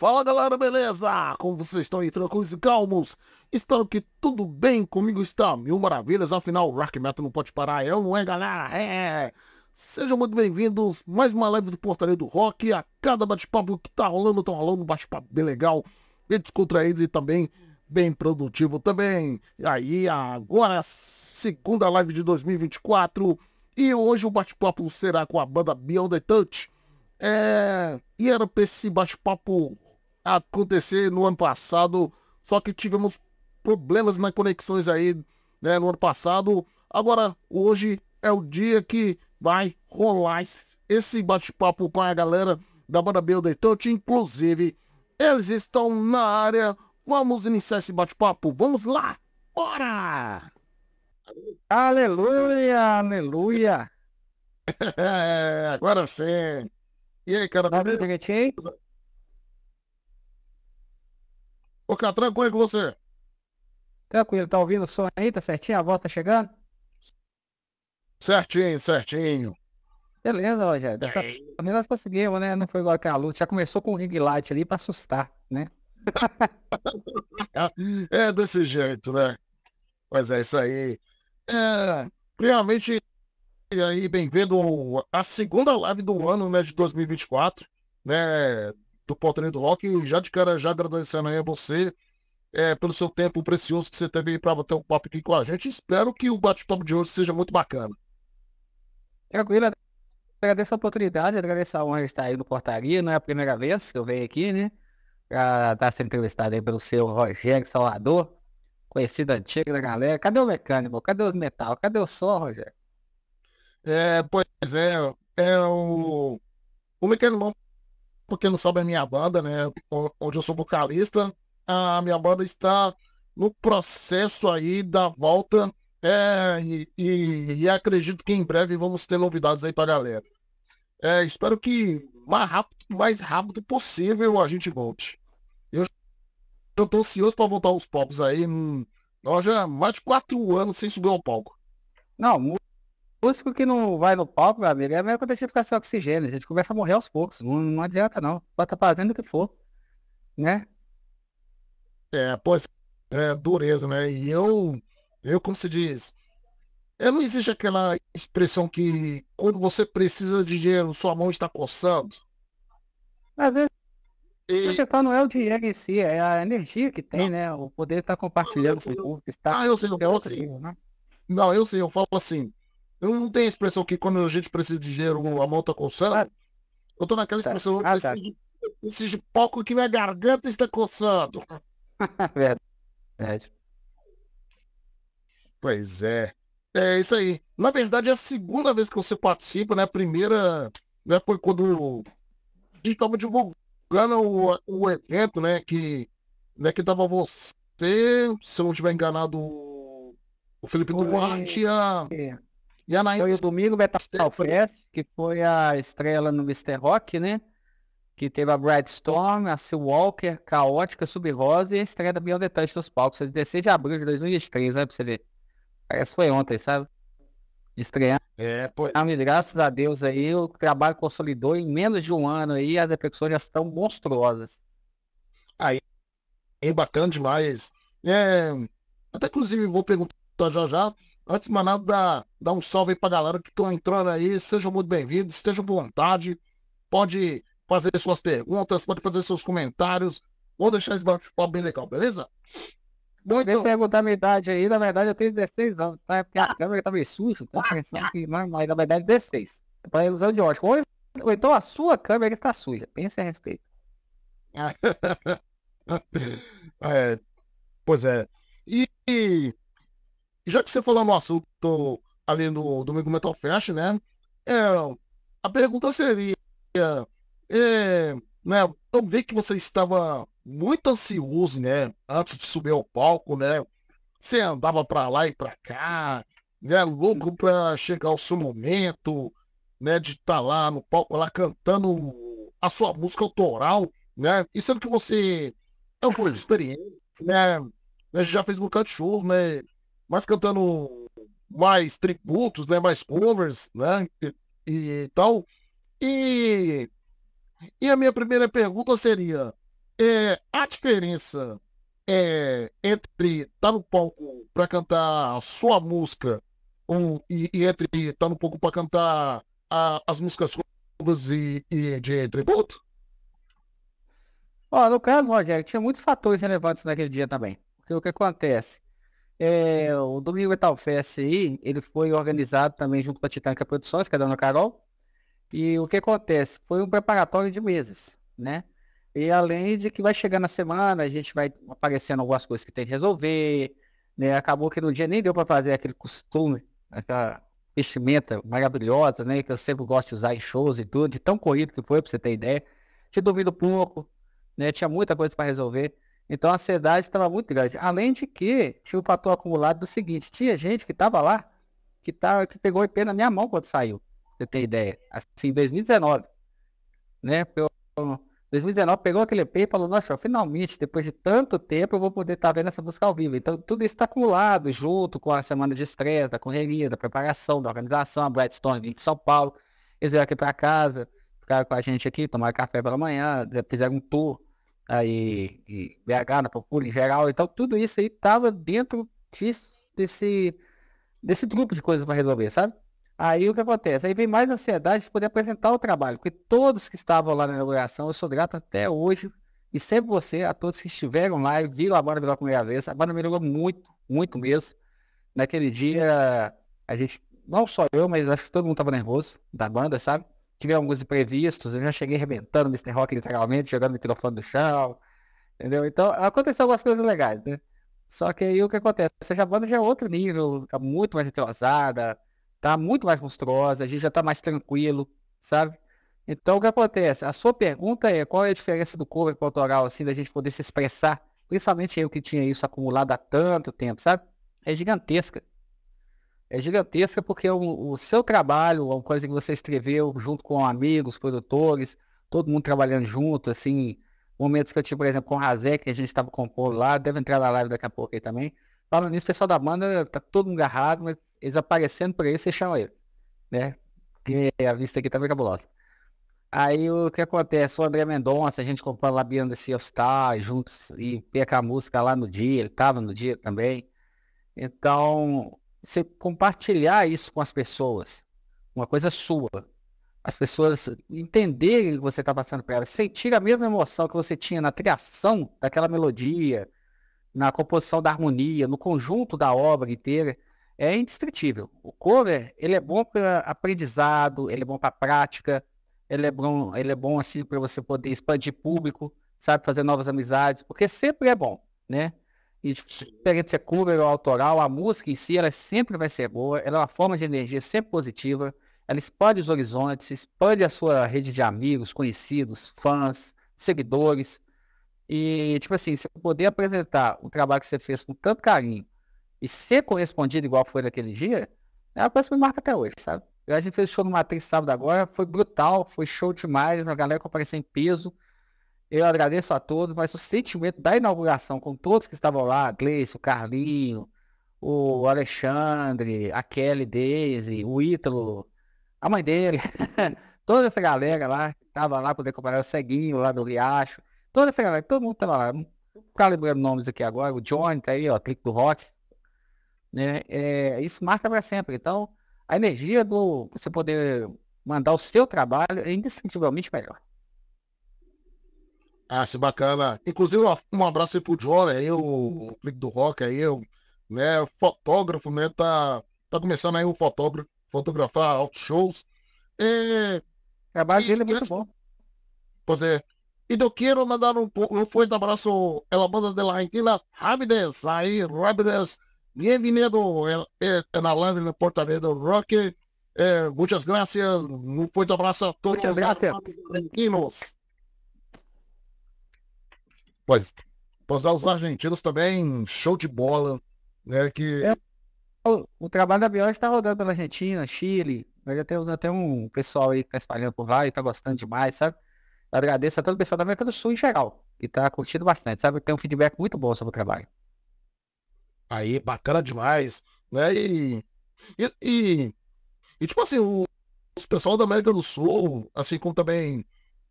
Fala galera, beleza? Como vocês estão aí, tranquilos e calmos? Espero que tudo bem comigo está mil maravilhas, afinal, Rock Metal não pode parar, eu não é galera, é! Sejam muito bem-vindos, mais uma live do Portaria do Rock, a cada bate-papo que tá rolando, tá rolando um bate-papo bem legal, bem descontraído e também bem produtivo também. E aí, agora é a segunda live de 2024 e hoje o bate-papo será com a banda Beyond the Touch. É... E era pra esse bate-papo acontecer no ano passado, só que tivemos problemas nas conexões aí né, no ano passado. Agora, hoje é o dia que vai rolar esse bate-papo com a galera da Banda Builder Touch. Inclusive, eles estão na área. Vamos iniciar esse bate-papo. Vamos lá! Bora! Aleluia! Aleluia! É, agora sim! E aí, cara? Tá tudo Ô, Cá, tranquilo com é você? É? Tranquilo, tá ouvindo o som aí? Tá certinho? A voz tá chegando? Certinho, certinho. Beleza, Rogério. É. Pelo menos nós conseguimos, né? Não foi igual aquela luta. Já começou com o ring light ali pra assustar, né? é desse jeito, né? Mas é isso aí. É, realmente, e aí, bem-vindo à segunda live do ano, né, de 2024, né? do Portaria do Rock. E já de cara, já agradecendo aí a você é, pelo seu tempo precioso que você teve aí para bater um papo aqui com a gente. Espero que o bate-papo de hoje seja muito bacana. Tranquilo, agradeço a oportunidade, agradeço a honra de estar aí no Portaria, não é a primeira vez que eu venho aqui, né? Pra estar sendo entrevistado aí pelo seu Rogério Salvador, conhecido antigo da galera. Cadê o mecânico? Cadê os metal? Cadê o som, Rogério? É, pois é, é o, o mecânico porque não sabe a minha banda, né? Onde eu sou vocalista, a minha banda está no processo aí da volta. É, e, e, e, acredito que em breve vamos ter novidades aí pra galera. É, espero que mais rápido, mais rápido possível a gente volte. Eu já tô ansioso para voltar aos palcos aí. Nós hum, já mais de quatro anos sem subir ao palco. Não, Músico que não vai no palco, meu amigo, é a mesma coisa ficar sem oxigênio. A gente começa a morrer aos poucos. Não, não adianta, não. Bota fazendo o que for. Né? É, pois é dureza, né? E eu, eu, como se diz, eu não existe aquela expressão que quando você precisa de dinheiro, sua mão está coçando. Às vezes e... só não é o dinheiro em si, é a energia que tem, não. né? O poder estar tá compartilhando com o ah, público. Está... Ah, eu sei, eu é outro assim. né? Não, eu sei, eu falo assim. Eu não tenho a expressão que quando a gente precisa de dinheiro, a mão tá coçando. Ah, eu tô naquela tá, expressão, eu preciso, tá. de, pouco que minha garganta está coçando. Verdade. Pois é. É isso aí. Na verdade, é a segunda vez que você participa, né? A primeira né, foi quando a gente tava divulgando o, o evento, né? Que, né, que tava você, se eu não estiver enganado, o Felipe Duarte, a, é. E Foi o domingo Metal Fest, que foi a estrela no Mr. Rock, né? Que teve a Bright Storm, a Sea Walker, Caótica, Sub-Rosa e a estreia da Beyond the Touch nos palcos. 16 de abril de 2003, né? Pra você ver. Parece que foi ontem, sabe? Estrear. É, pois. Ah, graças a Deus aí, o trabalho consolidou em menos de um ano aí, as repercussões já estão monstruosas. Aí, é bacana demais. É, até inclusive vou perguntar já já Antes de mais nada, dá, um salve aí pra galera que estão entrando aí. Sejam muito bem-vindos, estejam à vontade. Pode fazer suas perguntas, pode fazer seus comentários. Vou deixar esse bate-papo bem legal, beleza? Bom, então... perguntar a minha idade aí, na verdade eu tenho 16 anos, tá? É porque a câmera tá meio suja, tá pensando ah, que, mas, mas na verdade 16. Para ilusão de ótimo. Então, ou, então a sua câmera está suja, pense a respeito. é, pois é. E e já que você falou no assunto ali no Domingo Metal Fest, né? É, a pergunta seria, é, né? Eu vi que você estava muito ansioso, né? Antes de subir ao palco, né? Você andava para lá e para cá, né? Louco para chegar ao seu momento, né? De estar tá lá no palco, lá cantando a sua música autoral, né? E sendo que você é um pouco experiente, né, né? já fez um bocado de shows, né? mas cantando mais tributos, né? Mais covers, né? E, e tal. E, e a minha primeira pergunta seria, é, a diferença é, entre estar tá no palco para cantar a sua música um, e, e, entre estar tá no palco para cantar a, as músicas covers e, e de tributo? Ó, no caso, Rogério, tinha muitos fatores relevantes naquele dia também. Porque o que acontece? É, o Domingo Metal Fest aí, ele foi organizado também junto com a Titânica Produções, que é a dona Carol. E o que acontece? Foi um preparatório de meses, né? E além de que vai chegar na semana, a gente vai aparecendo algumas coisas que tem que resolver, né? Acabou que no dia nem deu para fazer aquele costume, aquela vestimenta maravilhosa, né? Que eu sempre gosto de usar em shows e tudo, de tão corrido que foi, para você ter ideia. Tinha dormido pouco, né? Tinha muita coisa para resolver. Então a ansiedade estava muito grande. Além de que tinha o fator acumulado do seguinte, tinha gente que estava lá, que, tava, tá, que pegou IP na minha mão quando saiu, você tem ideia. Assim, em 2019. Né? 2019 pegou aquele EP e falou, nossa, finalmente, depois de tanto tempo, eu vou poder estar tá vendo essa música ao vivo. Então tudo isso está acumulado, junto com a semana de estresse, da correria, da preparação, da organização, a Brightstone de São Paulo. Eles vieram aqui para casa, ficaram com a gente aqui, tomaram café pela manhã, fizeram um tour aí BH, na né, Procura em geral, então tudo isso aí tava dentro disso, desse, desse grupo de coisas para resolver, sabe? Aí o que acontece? Aí vem mais ansiedade de poder apresentar o trabalho, porque todos que estavam lá na inauguração, eu sou grato até hoje, e sempre você, a todos que estiveram lá, e viram a banda melhorar a primeira vez, a banda melhorou muito, muito mesmo. Naquele dia, a gente, não só eu, mas acho que todo mundo estava nervoso da banda, sabe? tive alguns imprevistos, eu já cheguei arrebentando o Mr. Rock literalmente, jogando o microfone do chão. Entendeu? Então, aconteceu algumas coisas legais, né? Só que aí o que acontece? Essa banda já é outro nível, tá muito mais entrosada, tá muito mais monstruosa, a gente já tá mais tranquilo, sabe? Então o que acontece? A sua pergunta é qual é a diferença do cover pro autoral, assim, da gente poder se expressar, principalmente eu que tinha isso acumulado há tanto tempo, sabe? É gigantesca é gigantesca porque o, o, seu trabalho, uma coisa que você escreveu junto com amigos, produtores, todo mundo trabalhando junto, assim, momentos que eu tive, por exemplo, com o Razé, que a gente estava compondo lá, deve entrar na live daqui a pouco aí também. Falando nisso, o pessoal da banda tá todo agarrado, mas eles aparecendo por aí, vocês chamam eles, né? Porque a vista aqui tá meio cabulosa. Aí o que acontece? O André Mendonça, a gente comprou lá Bianda Star juntos e pega a música lá no dia, ele tava no dia também. Então, você compartilhar isso com as pessoas, uma coisa sua. As pessoas entenderem o que você está passando para elas, sentir a mesma emoção que você tinha na criação daquela melodia, na composição da harmonia, no conjunto da obra inteira, é indestrutível. O cover, ele é bom para aprendizado, ele é bom para prática, ele é bom, ele é bom assim para você poder expandir público, sabe, fazer novas amizades, porque sempre é bom, né? Independente de ser cover ou autoral, a música em si ela sempre vai ser boa, ela é uma forma de energia sempre positiva, ela expande os horizontes, expande a sua rede de amigos, conhecidos, fãs, seguidores. E, tipo assim, você poder apresentar o trabalho que você fez com tanto carinho e ser correspondido igual foi naquele dia, é uma coisa que me marca até hoje, sabe? A gente fez show no Matriz sábado agora, foi brutal, foi show demais, a galera que apareceu em peso. Eu agradeço a todos, mas o sentimento da inauguração com todos que estavam lá, Gleice, o Carlinho, o Alexandre, a Kelly Daisy, o Ítalo, a mãe dele, toda essa galera lá, que estava lá poder comparar o Ceguinho lá do Riacho, toda essa galera, todo mundo estava lá. Calibrando nomes aqui agora, o Johnny tá aí, ó, clique do rock. Né? É, isso marca para sempre. Então, a energia do você poder mandar o seu trabalho é indiscutivelmente melhor. Ah, se bacana. Inclusive, um abraço aí pro Jola, né, aí, o, o clipe do rock aí, né, o, né, fotógrafo, né, tá, tá começando aí o fotógrafo, fotografar altos shows. É, a base dele é muito bom. Pois é. E eu quero mandar um, um forte abraço pela banda de la Argentina, Rabides, aí, Rabides, bem-vindo é, é, é na Lâmina, na portaria do rock. É, muitas graças, um forte abraço a todos os argentinos. Pois, pois os argentinos também, show de bola, né? Que... É, o, o, trabalho da Biote está rodando pela Argentina, Chile, nós já temos até um pessoal aí que está espalhando por lá e está gostando demais, sabe? Eu agradeço a todo o pessoal da América do Sul em geral, que está curtindo bastante, sabe? Tem um feedback muito bom sobre o trabalho. Aí, bacana demais, né? E, e, e, e tipo assim, o, os pessoal da América do Sul, assim como também,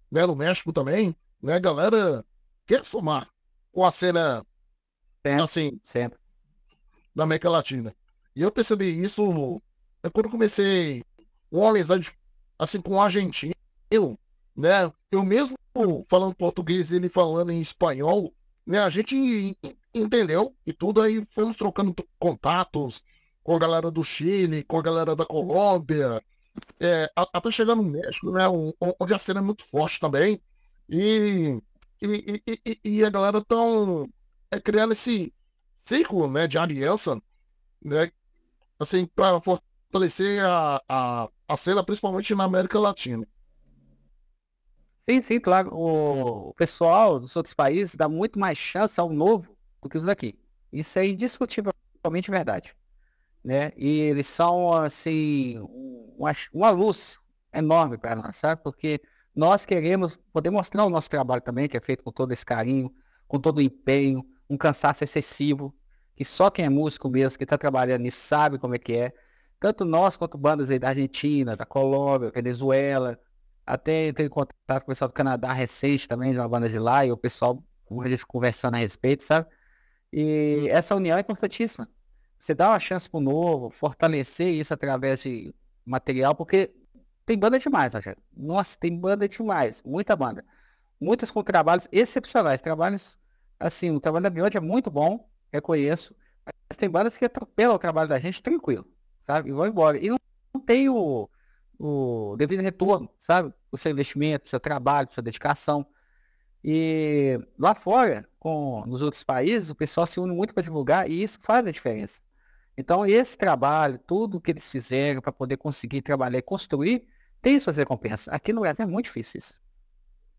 né, no México também, né, galera quer somar com a cena sempre, assim sempre. da América Latina. E eu percebi isso é quando comecei uma amizade assim com o argentino, né? Eu mesmo falando português ele falando em espanhol, né? A gente entendeu e tudo aí fomos trocando contatos com a galera do Chile, com a galera da Colômbia, é, até chegando no México, né? Onde a cena é muito forte também. E e, e, e, a galera tão é, criando esse ciclo né, de aliança, né? Assim, para fortalecer a, a, a cena, principalmente na América Latina. Sim, sim, claro. O pessoal dos outros países dá muito mais chance ao novo do que os daqui. Isso é indiscutivelmente verdade. Né? E eles são, assim, uma, uma luz enorme para nós, sabe? Porque nós queremos poder mostrar o nosso trabalho também, que é feito com todo esse carinho, com todo o empenho, um cansaço excessivo, que só quem é músico mesmo, que está trabalhando nisso, sabe como é que é. Tanto nós quanto bandas aí da Argentina, da Colômbia, Venezuela, até entrei em contato com o pessoal do Canadá recente também, de uma banda de lá, e o pessoal conversando a respeito, sabe? E hum. essa união é importantíssima. Você dá uma chance para o novo, fortalecer isso através de material, porque tem banda demais, Rogério. Nossa, tem banda demais. Muita banda. Muitas com trabalhos excepcionais. Trabalhos, assim, o trabalho da Beyond é muito bom, reconheço. Mas tem bandas que atropelam o trabalho da gente tranquilo, sabe? E vão embora. E não, não tem o, o devido retorno, sabe? O seu investimento, o seu trabalho, a sua dedicação. E lá fora, com, nos outros países, o pessoal se une muito para divulgar e isso faz a diferença. Então, esse trabalho, tudo que eles fizeram para poder conseguir trabalhar e construir tem suas recompensas. Aqui no Brasil é muito difícil isso.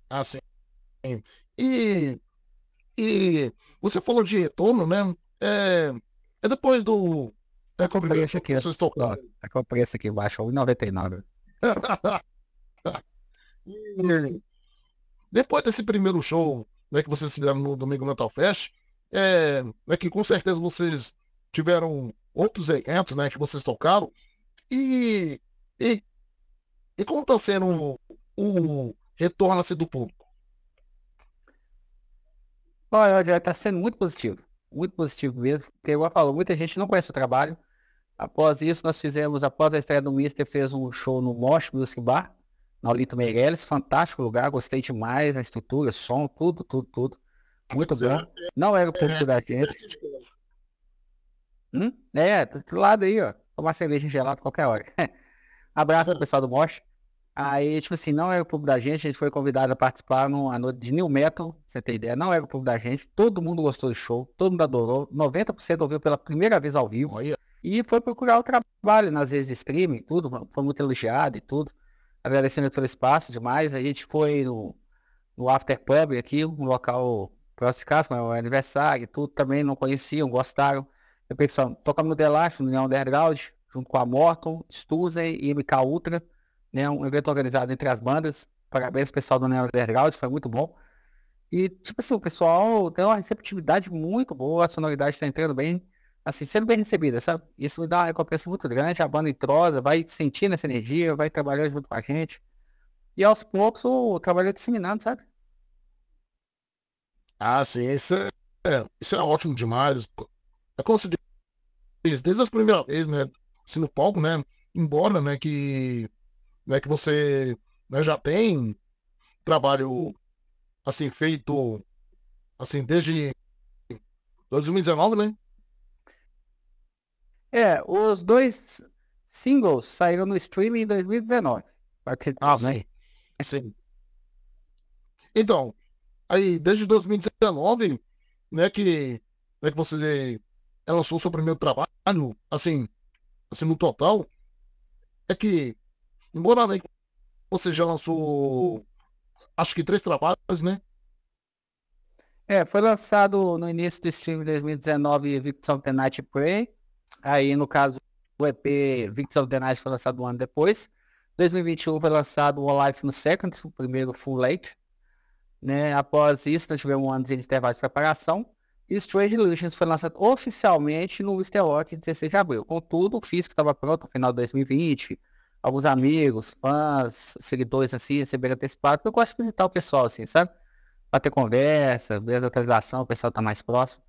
Ah, sim. E, e você falou de retorno, né? É, é depois do. É com o preço aqui. Estou... Ó, é com o preço aqui embaixo, 1,99. e, depois desse primeiro show né, que vocês fizeram no Domingo Metal Fest, é, né que com certeza vocês tiveram outros eventos né, que vocês tocaram. E, e e como está sendo o, o retorno assim, do público? Olha, está sendo muito positivo. Muito positivo mesmo. Porque, igual falou, muita gente não conhece o trabalho. Após isso, nós fizemos, após a estreia do Mister, fez um show no Mosh Music Bar, na Olito Meirelles. Fantástico lugar, gostei demais A estrutura, som, tudo, tudo, tudo. Muito bom. É não era o público da gente. Hum? É, tá do lado aí, ó. Tomar cerveja gelada qualquer hora. Abraço pro pessoal do Mosh. Aí, tipo assim, não era é o público da gente, a gente foi convidado a participar numa noite de New Metal, você tem ideia, não era é o público da gente, todo mundo gostou do show, todo mundo adorou, 90% ouviu pela primeira vez ao vivo. Olha. E foi procurar o trabalho nas redes de streaming, tudo, foi muito elogiado e tudo. Agradecendo pelo espaço demais. A gente foi no, no After Pub aqui, um local próximo de casa, né, o um aniversário e tudo, também não conheciam, gostaram. Eu pensei, tocamos no The Last, no Neon Underground, junto com a Morton, Stuzen e MK Ultra né? Um evento organizado entre as bandas. Parabéns pessoal do Neo Underground, foi muito bom. E, tipo assim, o pessoal tem uma receptividade muito boa, a sonoridade está entrando bem, assim, sendo bem recebida, sabe? Isso me dá uma recompensa muito grande, a banda entrosa, vai sentindo essa energia, vai trabalhando junto com a gente. E aos poucos o trabalho é disseminado, sabe? Ah, sim, isso é, é isso é ótimo demais. É como se diz, desde as primeiras vezes, né? Assim, no palco, né? Embora, né, que né, que você né, já tem trabalho assim feito assim desde 2019, né? É, os dois singles saíram no streaming em 2019. Ah, né? sim. sim. Então, aí desde 2019, né, que, né, que você lançou seu primeiro trabalho, assim, assim no total, é que Embora né, você já lançou, acho que três trabalhos, né? É, foi lançado no início do stream de 2019 Victor of the Night Prey. Aí, no caso, o EP Victor of the Night foi lançado um ano depois. 2021 foi lançado One Life no Second, o primeiro full late. Né? Após isso, nós né, tivemos um ano de intervalo de preparação. E Strange Illusions foi lançado oficialmente no Mr. Rock de 16 de abril. Contudo, o físico estava pronto no final de 2020 alguns amigos, fãs, seguidores, assim, receberam antecipado. Eu gosto de visitar o pessoal, assim, sabe? Para ter conversa, ver a atualização, o pessoal tá mais próximo.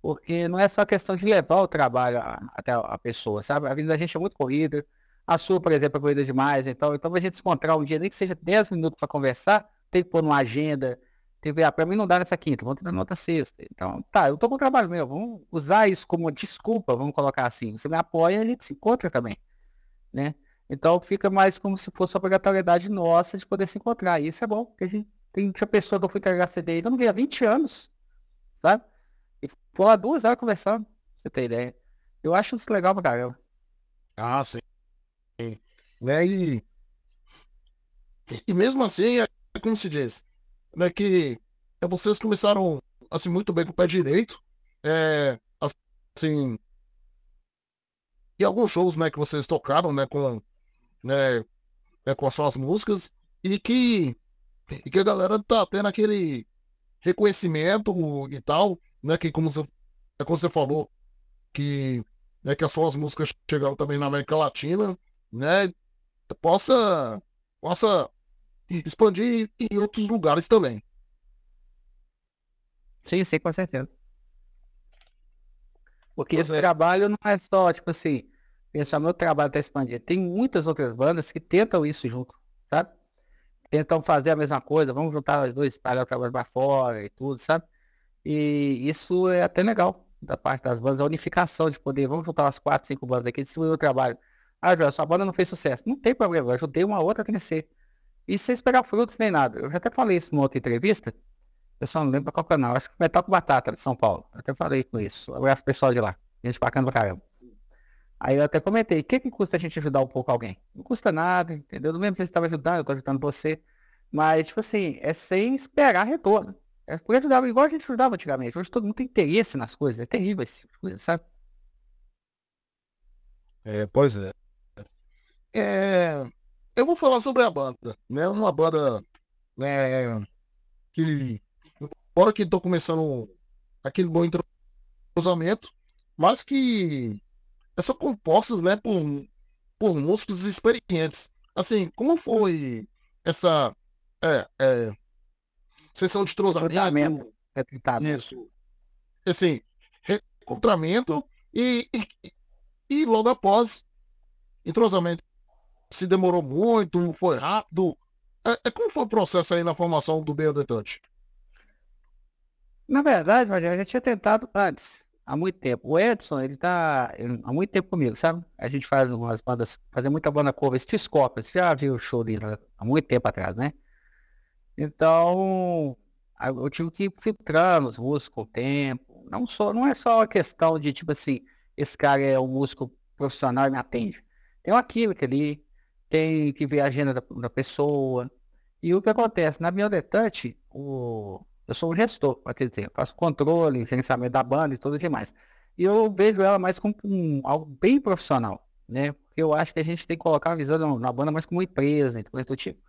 Porque não é só questão de levar o trabalho até a pessoa, sabe? A vida da gente é muito corrida. A sua, por exemplo, é corrida demais, então, então a gente se encontrar um dia, nem que seja 10 minutos para conversar, tem que pôr numa agenda, tem que ver, ah, mim não dá nessa quinta, vamos tentar nota sexta. Então, tá, eu tô com o trabalho meu, vamos usar isso como desculpa, vamos colocar assim. Você me apoia, a gente se encontra também, né? Então fica mais como se fosse obrigatoriedade nossa de poder se encontrar. E isso é bom, porque a gente tem uma pessoa que eu fui carregar CD e não via 20 anos, sabe? E ficou lá duas horas conversando, pra você ter ideia. Eu acho isso legal pra caramba. Ah, sim. Né, e, e mesmo assim, é como se diz, né, que é, vocês começaram assim muito bem com o pé direito. É, assim, e alguns shows né, que vocês tocaram né, com né, é, com as suas músicas, e que, e que a galera tá tendo aquele reconhecimento e tal, né, que como você, é como você falou, que, né, que as suas músicas chegaram também na América Latina, né, possa, possa expandir em outros lugares também. Sim, sim, com certeza. Porque esse é. trabalho não é só, tipo assim, pensar meu trabalho está expandido. Tem muitas outras bandas que tentam isso junto, sabe? Tentam fazer a mesma coisa, vamos juntar os dois, espalhar o trabalho para fora e tudo, sabe? E isso é até legal da parte das bandas, a unificação de poder, vamos juntar umas quatro, cinco bandas aqui, distribuir o trabalho. Ah, Joel, sua banda não fez sucesso. Não tem problema, eu ajudei uma outra a crescer. E sem esperar frutos nem nada. Eu já até falei isso numa outra entrevista. Eu só não lembro qual canal. Acho que Metal com Batata de São Paulo. Eu até falei com isso. Um abraço pessoal de lá. Gente bacana pra caramba. Aí eu até comentei, o que, que custa a gente ajudar um pouco alguém? Não custa nada, entendeu? Não mesmo se você estava ajudando, eu estou ajudando você. Mas, tipo assim, é sem esperar retorno. É porque ajudava igual a gente ajudava antigamente. Hoje todo mundo tem interesse nas coisas. É terrível esse tipo de coisa, sabe? É, pois é. é. Eu vou falar sobre a banda. Né? Uma banda né, que, embora que estou começando aquele bom entrosamento, mas que são compostas né, por, por músicos experientes. Assim, como foi essa é, é, sessão de trozamento? Recrutamento. Isso. Assim, recrutamento e, e, e logo após entrosamento. Se demorou muito, foi rápido. É, é, como foi o processo aí na formação do meio detente? Na verdade, Rogério, eu já tinha tentado antes há muito tempo. O Edson, ele tá ele, há muito tempo comigo, sabe? A gente faz umas bandas, fazer muita banda cover, Steve Scorpion, você já viu o show dele há muito tempo atrás, né? Então, eu tive que ir filtrando os músicos com o tempo. Não, só, não é só uma questão de, tipo assim, esse cara é um músico profissional e me atende. Tem uma química ali, tem que ver a agenda da, da pessoa. E o que acontece? Na minha detente, o eu sou o gestor, quer dizer, eu faço controle, gerenciamento da banda e tudo demais. E eu vejo ela mais como um, algo bem profissional, né? Porque eu acho que a gente tem que colocar a visão na banda mais como empresa, então coisa do tipo.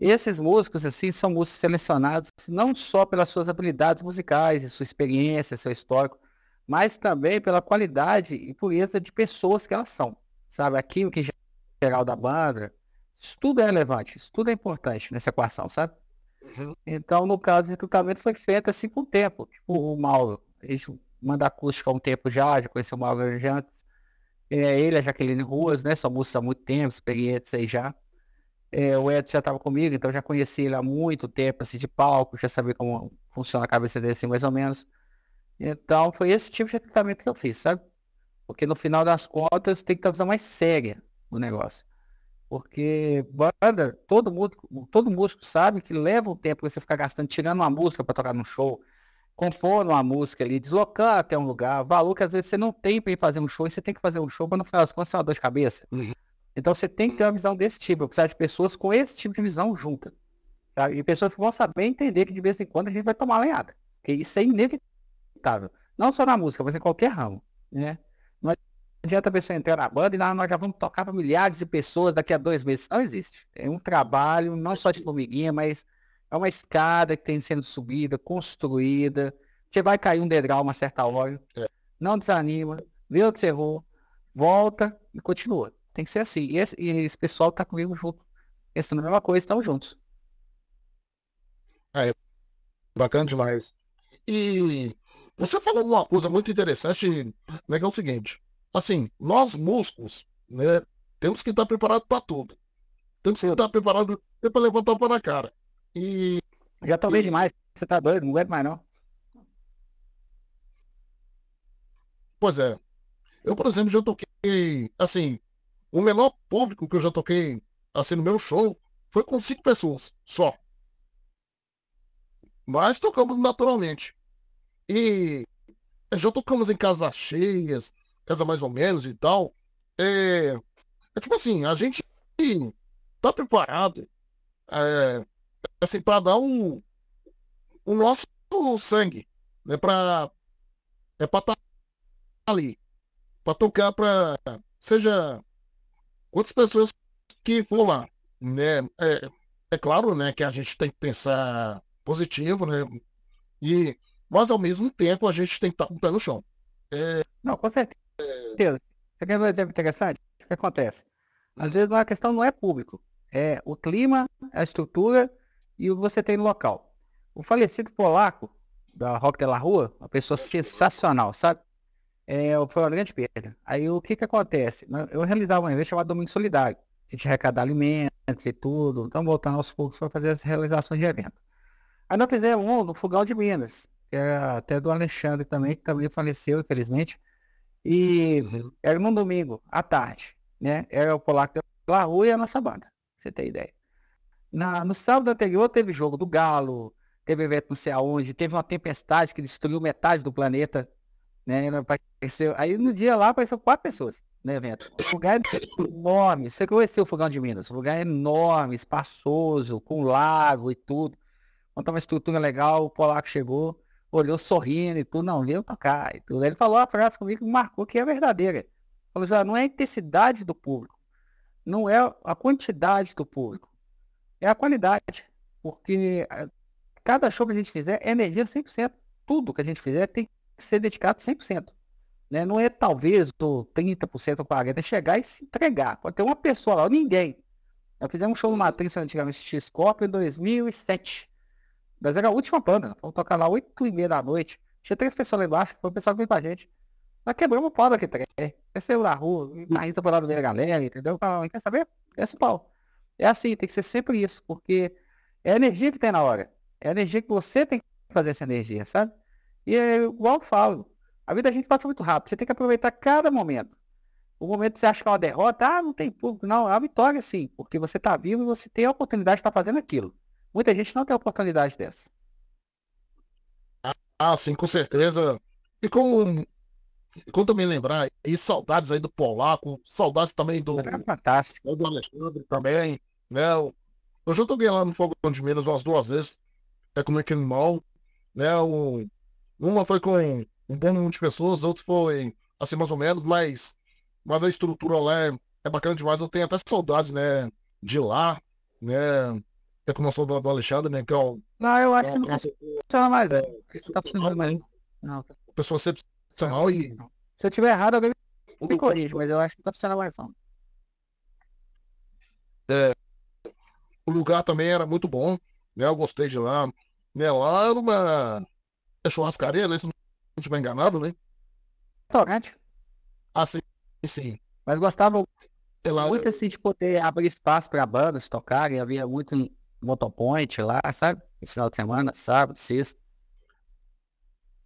esses músicos, assim, são músicos selecionados não só pelas suas habilidades musicais e sua experiência, seu histórico, mas também pela qualidade e pureza de pessoas que elas são, sabe? Aquilo que geral da banda, isso tudo é relevante, isso tudo é importante nessa equação, sabe? Então, no caso de recrutamento, foi feito assim com o tempo. Tipo, o Mauro, a gente manda acústica há um tempo já, já conheceu o Mauro já antes. É, ele, a Jaqueline Ruas, né? Só músicos há muito tempo, experiência aí já. É, o Edson já estava comigo, então já conheci ele há muito tempo, assim, de palco, já sabia como funciona a cabeça dele, assim, mais ou menos. Então, foi esse tipo de tratamento que eu fiz, sabe? Porque no final das contas, tem que estar uma visão mais séria no negócio. Porque banda, todo músico, todo músico sabe que leva um tempo você ficar gastando, tirando uma música para tocar num show, compor uma música ali, deslocar até um lugar, valor que às vezes você não tem para ir fazer um show e você tem que fazer um show, mas no as coisas contas é uma dor de cabeça. Uhum. Então você tem que ter uma visão desse tipo, eu precisar de pessoas com esse tipo de visão junta. Tá? E pessoas que vão saber entender que de vez em quando a gente vai tomar lenhada. Porque isso é inevitável. Não só na música, mas em qualquer ramo. Né? adianta a pessoa entrar na banda e nós já vamos tocar para milhares de pessoas daqui a dois meses. Não existe. É um trabalho, não só de formiguinha, mas é uma escada que tem sendo subida, construída. Você vai cair um degrau uma certa hora. É. Não desanima, vê onde você errou, volta e continua. Tem que ser assim. E esse, e esse pessoal está comigo junto, pensando é a mesma coisa, estamos juntos. É, bacana demais. E você falou uma coisa muito interessante, né, que é o seguinte assim, nós músculos, né, temos que estar preparados para tudo. Temos que estar preparados né, para levantar para a cara. E. Já tomei e... demais, você tá doido, não aguento mais não. Pois é. Eu, por exemplo, já toquei, assim, o menor público que eu já toquei, assim, no meu show, foi com cinco pessoas só. Mas tocamos naturalmente. E eh, já tocamos em casas cheias, casa mais ou menos e tal. É, é tipo assim, a gente tá preparado é, assim, para dar o, o nosso sangue, né? Para é para estar tá ali, para tocar para seja quantas pessoas que for lá, né? É, é claro, né, que a gente tem que pensar positivo, né? E mas ao mesmo tempo a gente tem que estar tá com o pé no chão. É... Não, com certeza. Você quer ver um exemplo interessante? O que acontece? Às vezes a questão não é público, é o clima, a estrutura e o que você tem no local. O falecido polaco da Rock de la Rua, uma pessoa sensacional, sabe? É, foi uma grande perda. Aí o que que acontece? Né, eu realizava um evento chamado Domingo Solidário. A gente arrecadar alimentos e tudo. Então voltando aos poucos para fazer as realizações de evento. Aí nós fizemos um no Fogão de Minas, que é até do Alexandre também, que também faleceu, infelizmente. E era num domingo, à tarde, né? Era o Polaco da Rua e a nossa banda, pra você ter ideia. Na, no sábado anterior teve jogo do Galo, teve evento não sei aonde, teve uma tempestade que destruiu metade do planeta, né? Apareceu, aí no dia lá apareceu quatro pessoas no evento. O lugar é enorme, você conheceu o Fogão de Minas, o lugar é enorme, espaçoso, com lago e tudo. Então, uma estrutura legal, o Polaco chegou, olhou sorrindo e tudo, não, veio pra cá e tudo. Ele falou a frase comigo que marcou que é verdadeira. Falou, já assim, não é a intensidade do público, não é a quantidade do público, é a qualidade. Porque eh, cada show que a gente fizer é energia 100%. Tudo que a gente fizer tem que ser dedicado 100%. Né? Não é talvez o 30% ou 40% é chegar e se entregar. Pode ter uma pessoa lá, ninguém. Eu fiz um show no Matrix antigamente, X-Corp, em 2007. Mas era a última banda, né? vamos tocar lá 8 e meia da noite. Tinha três pessoas lá embaixo, foi o pessoal que veio com a gente. Mas quebramos o pau daquele trem. Né? Desceu na rua, risa foi lá no meio da galera, entendeu? Falava, quer saber? Desce o pau. É assim, tem que ser sempre isso, porque é a energia que tem na hora. É a energia que você tem que fazer essa energia, sabe? E é igual eu falo, a vida a gente passa muito rápido. Você tem que aproveitar cada momento. O momento que você acha que é uma derrota, ah, não tem público. Não, é uma vitória sim, porque você está vivo e você tem a oportunidade de estar tá fazendo aquilo. Muita gente não tem oportunidade dessa. Ah, sim, com certeza. E como quando me lembrar, e saudades aí do Polaco, saudades também do. É fantástico. Do Alexandre também, né? Eu já toquei lá no Fogão de Minas umas duas vezes, é como é que mal né? O, uma foi com um bom número de pessoas, outra foi assim mais ou menos, mas, mas a estrutura lá é, é bacana demais. Eu tenho até saudades, né? De lá, né? Você começou do, do Alexandre, né? Que é o, não, eu acho é que não funciona mais, velho. É, tá funcionando mais. Não. Tá pessoa excepcional e. Se eu tiver errado, alguém me corrige, mas eu acho que não tá funcionando mais não. É, o lugar também era muito bom, né? Eu gostei de lá. Né? Lá era uma churrascaria, né? Se não tiver enganado, né? Restaurante. Ah, sim, sim. Mas gostava Sei lá, muito assim de poder abrir espaço para bandas tocarem, havia muito motopoint lá, sabe? No final de semana, sábado, sexta.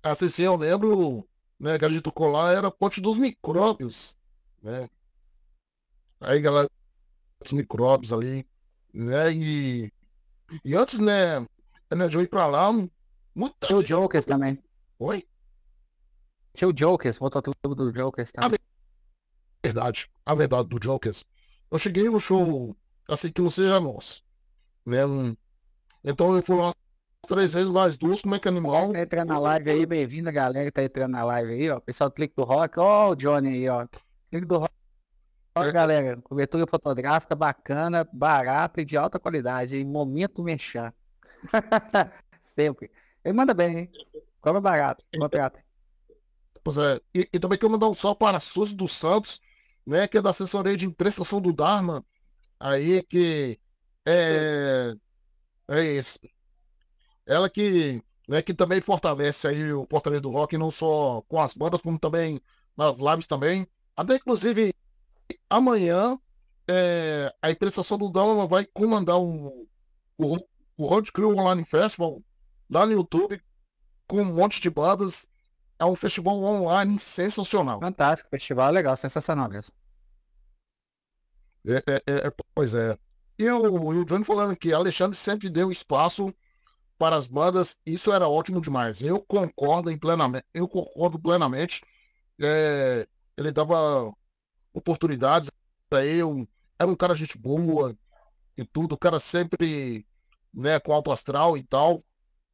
Assim, sim, eu lembro, né, que a gente tocou lá, era a ponte dos micróbios, né? Aí, galera, os micróbios ali, né? E, e antes, né, né de eu ir pra lá, muita... Tinha o Jokers também. Oi? Tinha o Jokers, motoclube do Jokers também. A verdade, a verdade do Jokers. Eu cheguei no show, assim, que não seja nosso. Né? Então ele lá três vezes mais duas, como é que é animal? Tá Entra na live aí, bem-vinda, galera que tá entrando na live aí, ó. Pessoal do Clique do Rock, ó o Johnny aí, ó. Clique do Rock. Olha, é. galera, cobertura fotográfica bacana, barata e de alta qualidade, em momento mexer. Sempre. Ele manda bem, hein? Cobra barato, então, contrata. Pois é, e, e, também quero mandar um salve para a Suzy dos Santos, né, que é da assessoria de imprensa do Dharma, aí que é, é isso. Ela que, né, que também fortalece aí o Fortaleza do Rock, não só com as bandas, como também nas lives também. Até inclusive amanhã é, a impressação do Dalma vai comandar o, o, o Road Crew Online Festival lá no YouTube com um monte de bandas. É um festival online sensacional. Fantástico, festival é legal, sensacional mesmo. É, é, é, é pois é. E o, e o Johnny falando que Alexandre sempre deu espaço para as bandas, isso era ótimo demais. Eu concordo em plenamente, eu concordo plenamente. É, ele dava oportunidades para eu, era um cara gente boa e tudo, o cara sempre né, com alto astral e tal.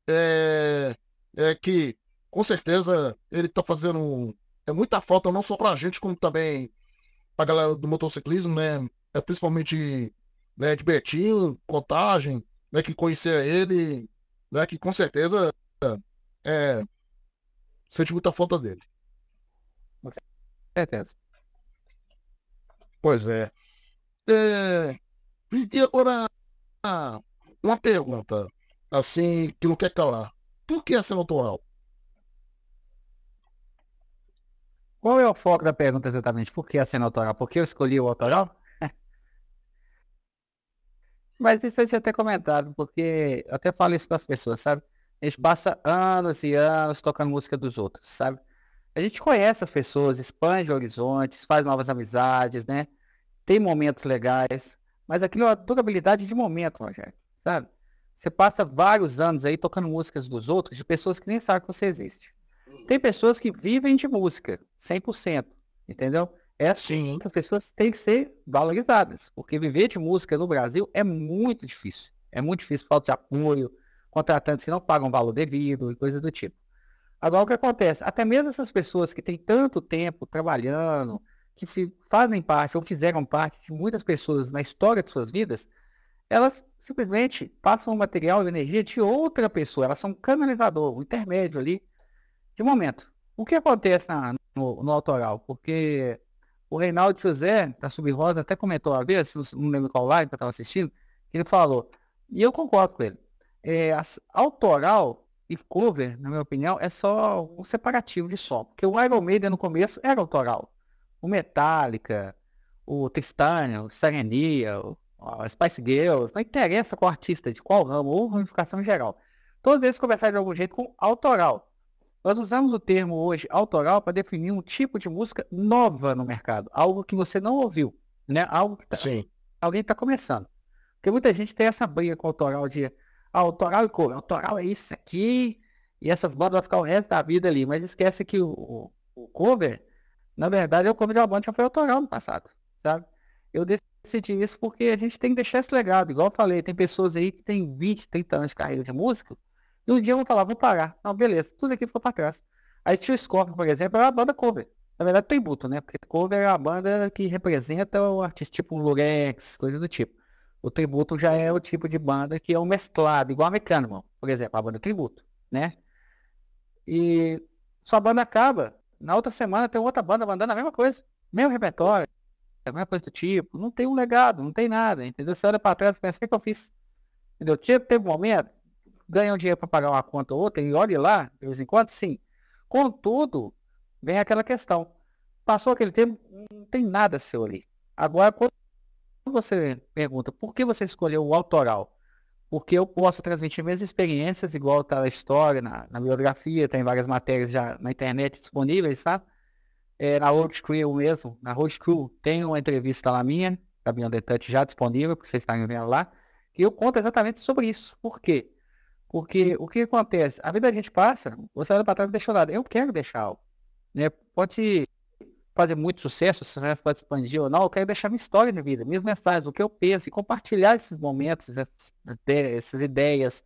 É, é que com certeza ele está fazendo é muita falta não só para a gente, como também para a galera do motociclismo, né? É principalmente né, de Betinho, Contagem, né, que conhecia ele, né, que com certeza é, sente muita falta dele. Com certeza. Pois é. é... E agora, ah, uma pergunta, assim, que não quer calar. Por que a cena atual? Qual é o foco da pergunta exatamente? Por que a cena autoral? Por que eu escolhi o autoral? Mas isso eu tinha até comentado, porque eu até falo isso para as pessoas, sabe? A gente passa anos e anos tocando música dos outros, sabe? A gente conhece as pessoas, expande horizontes, faz novas amizades, né? Tem momentos legais, mas aquilo é uma durabilidade de momento, Rogério, sabe? Você passa vários anos aí tocando músicas dos outros, de pessoas que nem sabem que você existe. Tem uhum. pessoas que vivem de música, 100%, entendeu? Essas é assim, Sim. pessoas têm que ser valorizadas, porque viver de música no Brasil é muito difícil. É muito difícil, falta de apoio, contratantes que não pagam valor devido e coisas do tipo. Agora, o que acontece? Até mesmo essas pessoas que têm tanto tempo trabalhando, que se fazem parte ou fizeram parte de muitas pessoas na história de suas vidas, elas simplesmente passam o material e energia de outra pessoa. Elas são canalizador, o intermédio ali de momento. O que acontece na, no, no autoral? Porque o Reinaldo José, da Subrosa, até comentou uma vez, não lembro qual live que eu estava assistindo, que ele falou, e eu concordo com ele, é, as, autoral e cover, na minha opinião, é só um separativo de som. Porque o Iron Maiden no começo era autoral. O Metallica, o Tristânio, o Serenia, o, o Spice Girls, não interessa qual artista, de qual ramo, ou ramificação geral. Todos eles começaram de algum jeito com autoral. Nós usamos o termo hoje autoral para definir um tipo de música nova no mercado, algo que você não ouviu, né? Algo que tá, alguém está começando. Porque muita gente tem essa briga com autoral de ah, autoral e cover, autoral é isso aqui, e essas bandas vão ficar o resto da vida ali, mas esquece que o, o, o cover, na verdade, é o cover de uma banda que já foi autoral no passado, sabe? Eu decidi isso porque a gente tem que deixar esse legado, igual eu falei, tem pessoas aí que tem 20, 30 anos de carreira de músico, e um dia vão falar, vou parar. Não, beleza, tudo aqui ficou para trás. Aí o Scorpion, por exemplo, era uma banda cover. Na verdade, tributo, né? Porque cover é a banda que representa o artista, tipo um Lurex, coisa do tipo. O tributo já é o tipo de banda que é um mesclado, igual a Mecânico, por exemplo, a banda tributo, né? E sua banda acaba, na outra semana tem outra banda mandando a mesma coisa, mesmo repertório, a mesma coisa do tipo, não tem um legado, não tem nada, entendeu? Você olha pra trás e pensa, o que, é que eu fiz? Entendeu? Tipo, teve um momento ganham dinheiro para pagar uma conta ou outra, e olhe lá, de vez em quando, sim. Contudo, vem aquela questão. Passou aquele tempo, não tem nada seu ali. Agora, quando você pergunta por que você escolheu o autoral, porque eu posso transmitir minhas experiências, igual está na história, na, na, biografia, tem várias matérias já na internet disponíveis, tá? É, na Road Crew mesmo, na Road Crew tem uma entrevista lá minha, da Beyond the Touch já disponível, porque vocês estão vendo lá, que eu conto exatamente sobre isso. Por quê? Porque o que acontece? A vida a gente passa, você olha para trás e deixa nada. Eu quero deixar algo. Né? Pode fazer muito sucesso, se você pode expandir ou não, eu quero deixar minha história de vida, minhas mensagens, o que eu penso, e compartilhar esses momentos, essas ideias,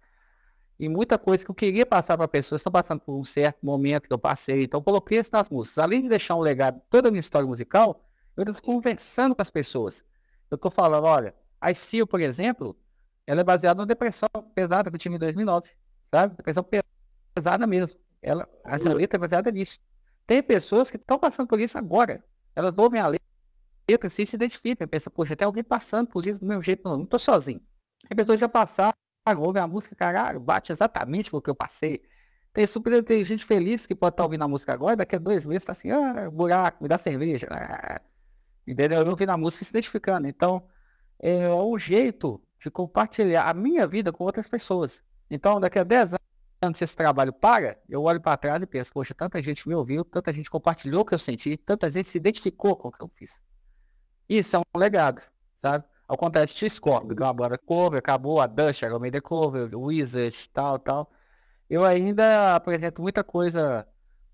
e muita coisa que eu queria passar para pessoas estão passando por um certo momento que eu passei. Então, eu coloquei isso nas músicas. Além de deixar um legado toda a minha história musical, eu estou conversando com as pessoas. Eu estou falando, olha, a ICIO, por exemplo, ela é baseada na depressão pesada que eu tive em 2009, sabe? Depressão pesada mesmo. Ela, a é. letra é baseada nisso. Tem pessoas que estão passando por isso agora. Elas ouvem a letra, assim, se identificam. Pensa, poxa, tem alguém passando por isso do meu jeito, não, não tô sozinho. Tem pessoas já passaram, ouvem a música, caralho, bate exatamente o que eu passei. Tem super tem gente feliz que pode estar tá ouvindo a música agora, daqui a dois meses tá assim, ah, buraco, me dá cerveja. Ah. Entendeu? Eu ouvindo a música se identificando. Então, é, é um jeito de compartilhar a minha vida com outras pessoas. Então, daqui a 10 anos, se esse trabalho para, eu olho para trás e penso, poxa, tanta gente me ouviu, tanta gente compartilhou o que eu senti, tanta gente se identificou com o que eu fiz. Isso é um legado, sabe? Ao contrário de X-Corp, que é uma banda cover, acabou a Dust, era meio cover, Wizard, tal, tal. Eu ainda apresento muita coisa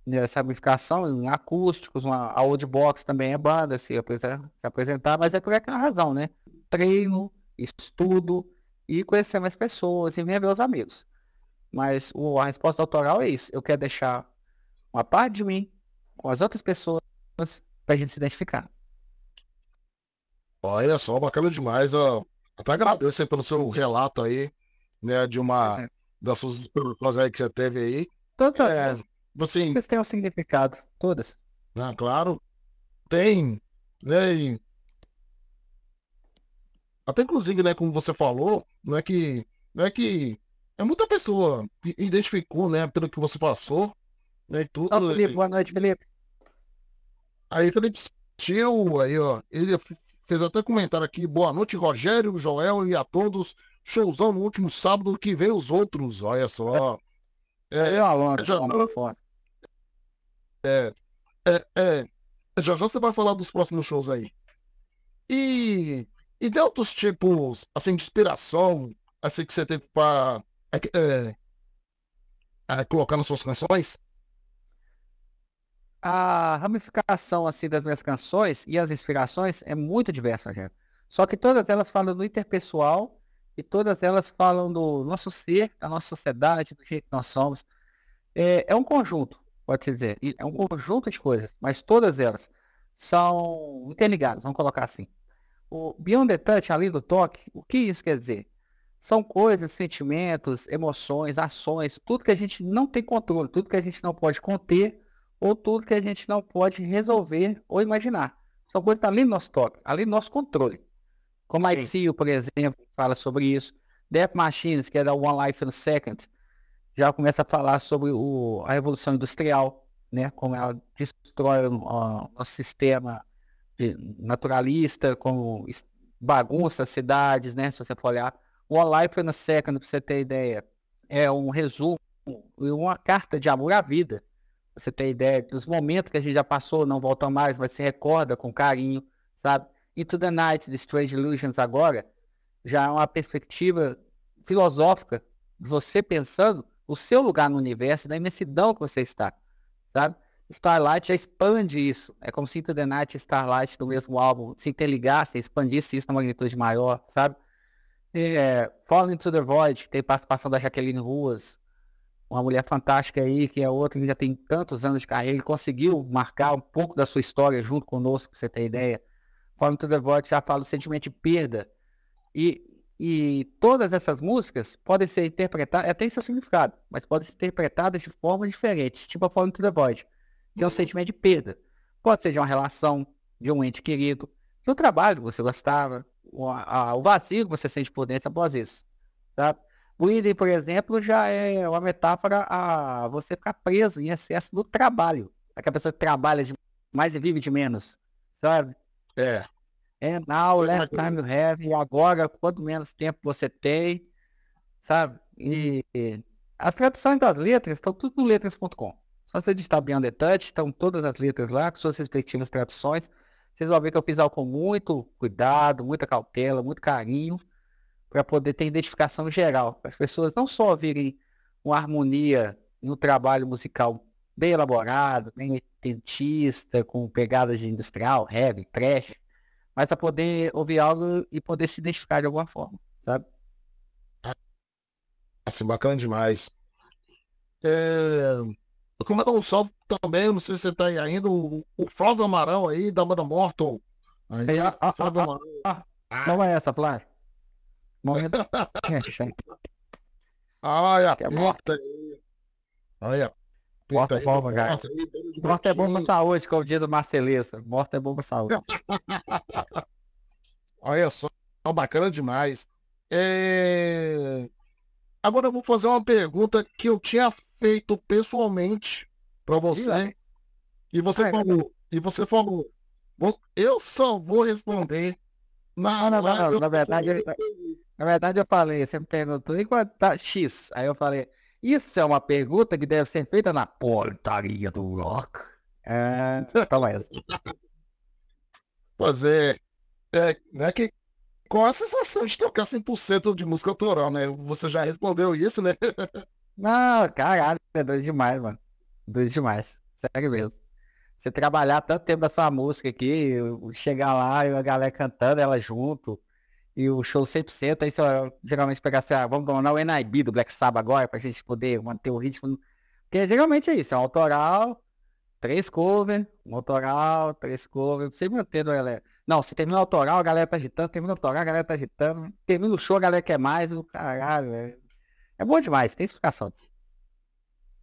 nessa amplificação, em acústicos, uma, a Old Box também é banda, se apresentar, se apresentar mas é por aquela razão, né? Treino, estudo e conhecer mais pessoas e ver os amigos. Mas o, a resposta autoral é isso. Eu quero deixar uma parte de mim com as outras pessoas para a gente se identificar. Olha só, bacana demais. Eu até agradeço pelo seu relato aí, né, de uma é. das suas experiências aí que você teve aí. Tanto é, assim, todas têm um significado, todas. Ah, claro. Tem, né, e até inclusive, né, como você falou, não é que. Não é que. É muita pessoa que identificou, né, pelo que você passou, né, tudo. Não, Felipe, boa noite, Felipe. Aí, Felipe Tio, aí, ó, ele fez até comentário aqui, boa noite, Rogério, Joel e a todos. Showzão no último sábado que vem os outros, olha só. É, é, é, é Alon, já, é, é, é, é, já já você vai falar dos próximos shows aí. E e de outros tipos, assim, de inspiração, assim, que você teve para é, é, é, colocar nas suas canções? A ramificação, assim, das minhas canções e as inspirações é muito diversa, gente. Só que todas elas falam do interpessoal e todas elas falam do nosso ser, da nossa sociedade, do jeito que nós somos. É, é um conjunto, pode-se dizer. É um conjunto de coisas, mas todas elas são interligadas, vamos colocar assim. O Beyond the Touch, além do toque, o que isso quer dizer? São coisas, sentimentos, emoções, ações, tudo que a gente não tem controle, tudo que a gente não pode conter ou tudo que a gente não pode resolver ou imaginar. São coisas além do nosso toque, além do nosso controle. Como a ICU, por exemplo, fala sobre isso. Death Machines, que é da One Life in a Second, já começa a falar sobre o, a revolução industrial, né? Como ela destrói o, o, o sistema naturalista, como bagunça cidades, né? Se você for olhar. O All Life na Second, né, para você ter ideia, é um resumo, uma carta de amor à vida. Pra você ter ideia dos momentos que a gente já passou, não volta mais, mas se recorda com carinho, sabe? Into the Night, The Strange Illusions, agora, já é uma perspectiva filosófica, você pensando o seu lugar no universo, da imensidão que você está, sabe? Starlight já expande isso. É como se the Night e Starlight do mesmo álbum se interligassem, expandisse isso na magnitude maior, sabe? É, Falling to the Void, que tem participação da Jaqueline Ruas, uma mulher fantástica aí, que é outra que já tem tantos anos de carreira, ele conseguiu marcar um pouco da sua história junto conosco, pra você ter ideia. Falling to the Void já fala o sentimento de perda. E, e todas essas músicas podem ser interpretadas, até isso o é significado, mas podem ser interpretadas de forma diferente, tipo a Falling to the Void que é o sentimento de perda. Pode ser de uma relação, de um ente querido, de um trabalho que você gostava, o, a, o vazio que você sente por dentro após isso. Sabe? O idem, por exemplo, já é uma metáfora a você ficar preso em excesso do trabalho. Aquela pessoa que trabalha mais e vive de menos, sabe? É. É now, less é time you have, e agora, quanto menos tempo você tem, sabe? E as traduções das letras estão tudo no letras.com. Só você digitar Beyond the Touch, estão todas as letras lá, com suas respectivas traduções. Vocês vão ver que eu fiz algo com muito cuidado, muita cautela, muito carinho, para poder ter identificação geral. Para as pessoas não só ouvirem uma harmonia e um trabalho musical bem elaborado, bem dentista, com pegadas de industrial, heavy, trash, mas para poder ouvir algo e poder se identificar de alguma forma, sabe? Assim, bacana demais. É... Como é um salve também, não sei se você tá aí ainda, o, o Flávio Amaral aí, da banda Morton. Aí, a, a, Flávio Amaral. Ah, ah. Não é essa, Flávio. Momento. É é Olha, a é porta aí. Olha. Morta é bom, cara. Morta é bom pra saúde, como diz o Marceleza. Morta é bom pra saúde. Olha só, bacana demais. É... Agora eu vou fazer uma pergunta que eu tinha feito pessoalmente para você. E você ah, falou, não. e você falou, eu só vou responder na não, não, não, na verdade, eu, é. na verdade eu falei, você me perguntou enquanto é tá X. Aí eu falei, isso é uma pergunta que deve ser feita na portaria do rock. É, toma então essa. É pois é, é, que qual a sensação de tocar 100% de música autoral, né? Você já respondeu isso, né? Não, caralho, é doido demais, mano. Doido demais. Sério mesmo. Você trabalhar tanto tempo da sua música aqui, chegar lá e a galera cantando ela junto, e o show 100%, aí você geralmente pegar assim, ah, vamos donar o NIB do Black Sabbath agora, pra gente poder manter o ritmo. Porque geralmente é isso, é um autoral, três cover, um autoral, três cover, sempre mantendo né, a galera. Não, se termina o autoral, a galera tá agitando, termina o autoral, a galera tá agitando, termina o show, a galera quer mais, o caralho, velho. É. é bom demais, tem explicação.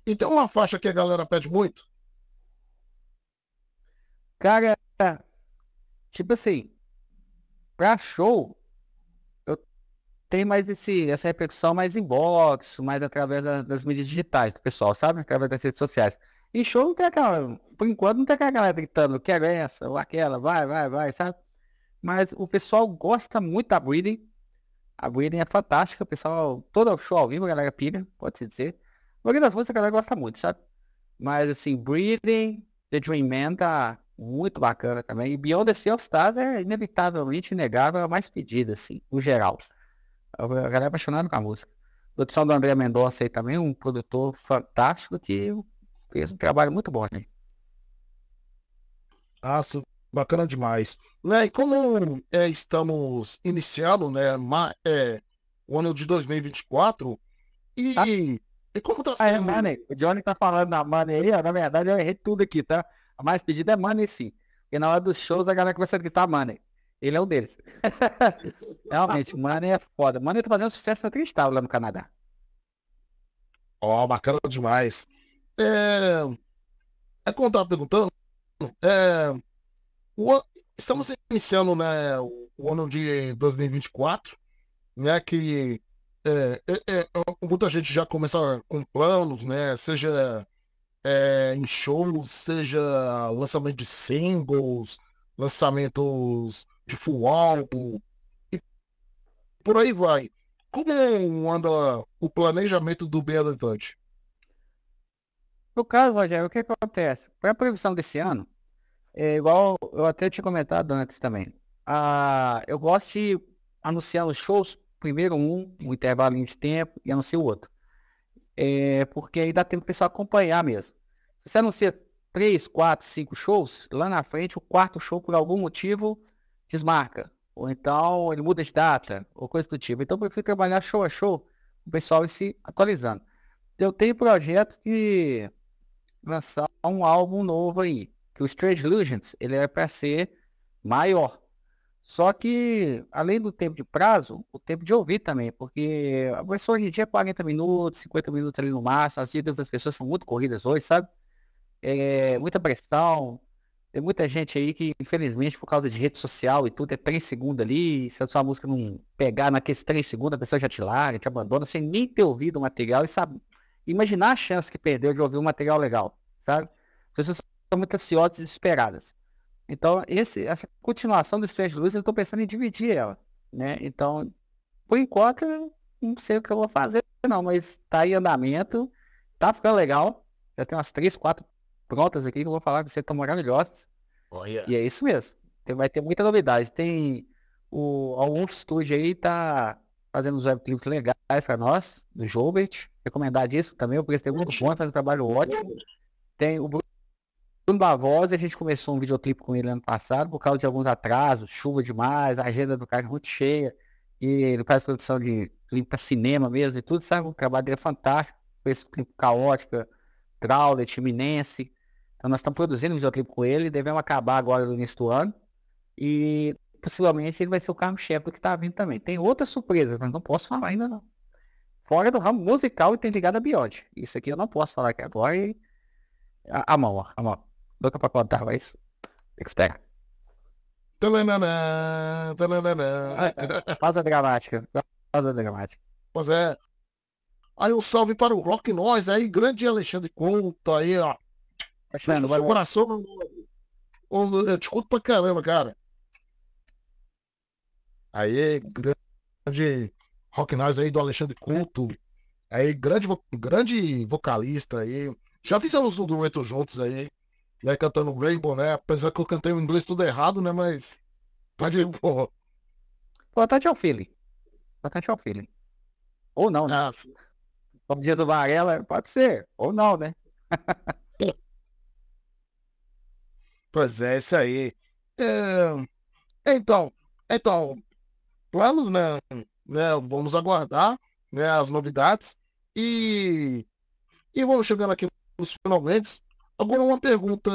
E tem uma faixa que a galera pede muito? Cara, tipo assim, pra show, eu tenho mais esse, essa repercussão mais em box, mais através das mídias digitais do pessoal, sabe? Através das redes sociais. E show não tem aquela. Por enquanto não tem aquela galera gritando, quero essa ou aquela, vai, vai, vai, sabe? Mas o pessoal gosta muito da Breeding. A Breeding é fantástica, o pessoal, todo o show ao vivo, a galera pira, pode-se dizer. porque maioria das músicas a galera gosta muito, sabe? Mas assim, Breeding, The Dream Man tá muito bacana também. E Beyond the Sea Stars é inevitavelmente inegável é a mais pedida, assim, no geral. A galera é apaixonada com a música. A produção do André Mendonça aí também, um produtor fantástico que fez um trabalho é muito bom né? Ah, bacana demais. Né, e como é, estamos iniciando né, ma, é, o ano de 2024, e, ah, e como tá ah, é sendo... É, money. O Johnny tá falando da Money aí, na verdade eu errei tudo aqui, tá? A mais pedida é Money sim. Porque na hora dos shows a galera começa a gritar Money. Ele é um deles. Realmente, Money é foda. Money tá fazendo sucesso inacreditável lá no Canadá. Ó, oh, bacana demais. É, é como eu estava perguntando, é, o, estamos iniciando né, o, o ano de 2024, né, que é, é, é, muita gente já começa com planos, né, seja é, em shows, seja lançamento de singles, lançamentos de full álbum, e por aí vai. Como anda o planejamento do Bela Adotante? No caso, Rogério, o que acontece? Para a previsão desse ano, é igual eu até tinha comentado antes também. a eu gosto de anunciar os shows, primeiro um, um intervalo de tempo, e anunciar o outro. É, porque aí dá tempo para o pessoal acompanhar mesmo. Se você anuncia três, quatro, cinco shows, lá na frente o quarto show, por algum motivo, desmarca. Ou então ele muda de data, ou coisa do tipo. Então eu prefiro trabalhar show a show, o pessoal se atualizando. Eu tenho projeto que lançar um álbum novo aí. Que o Strange Legends, ele é para ser maior. Só que, além do tempo de prazo, o tempo de ouvir também, porque a versão hoje em dia é 40 minutos, 50 minutos ali no máximo, as vidas das pessoas são muito corridas hoje, sabe? É, muita pressão, tem muita gente aí que, infelizmente, por causa de rede social e tudo, é 3 segundos ali, se a sua música não pegar naqueles 3 segundos, a pessoa já te larga, te abandona, sem nem ter ouvido o material e sabe, imaginar a chance que perdeu de ouvir um material legal, sabe? As pessoas são muito ansiosas e desesperadas. Então, esse, essa continuação do Strange Luz, eu estou pensando em dividir ela, né? Então, por enquanto, eu não sei o que eu vou fazer, não, mas está em andamento, está ficando legal. Já tem umas três, quatro prontas aqui que eu vou falar que vocês estão maravilhosas. Oh, yeah. E é isso mesmo. Vai ter muita novidade. Tem o algum estúdio aí tá fazendo uns webclips legais para nós, do Joubert. Recomendar disso também, porque tem muito bom, faz um trabalho ótimo. Tem o Bruno Bavosa, a gente começou um videoclipe com ele ano passado, por causa de alguns atrasos, chuva demais, a agenda do cara é muito cheia. E ele faz produção de clipe para cinema mesmo e tudo, sabe? O trabalho dele é fantástico. Fez um clipe caótica, Traulet, Iminense. Então nós estamos produzindo um videoclipe com ele, devemos acabar agora no início do ano. E possivelmente ele vai ser o carro-chefe do que está vindo também. Tem outras surpresas, mas não posso falar ainda não. Fora do ramo musical e tem ligado a Biote. Isso aqui eu não posso falar aqui agora e... A, a mão, ó, a mão. Louca pra contar, mas... Tem que esperar. dramática. dramática. a dramática. Pois é. Aí um salve para o Rock Nós aí, grande Alexandre Conta aí, ó. Mano, seu coração. Eu te conto pra caramba, cara. Aí, grande rock noise aí do Alexandre Couto. Aí, grande, grande vocalista aí. Já fizemos um dueto juntos aí, né? Cantando Rainbow, né? Apesar que eu cantei o inglês tudo errado, né? Mas tá de boa. Importante é o feeling. Importante é o feeling. Ou não, né? Nossa. Como diz o Varela, pode ser. Ou não, né? pois é, isso aí. É... Então, então, planos, né? né? Vamos aguardar né, as novidades. E, e vamos chegando aqui nos finalmente. Agora uma pergunta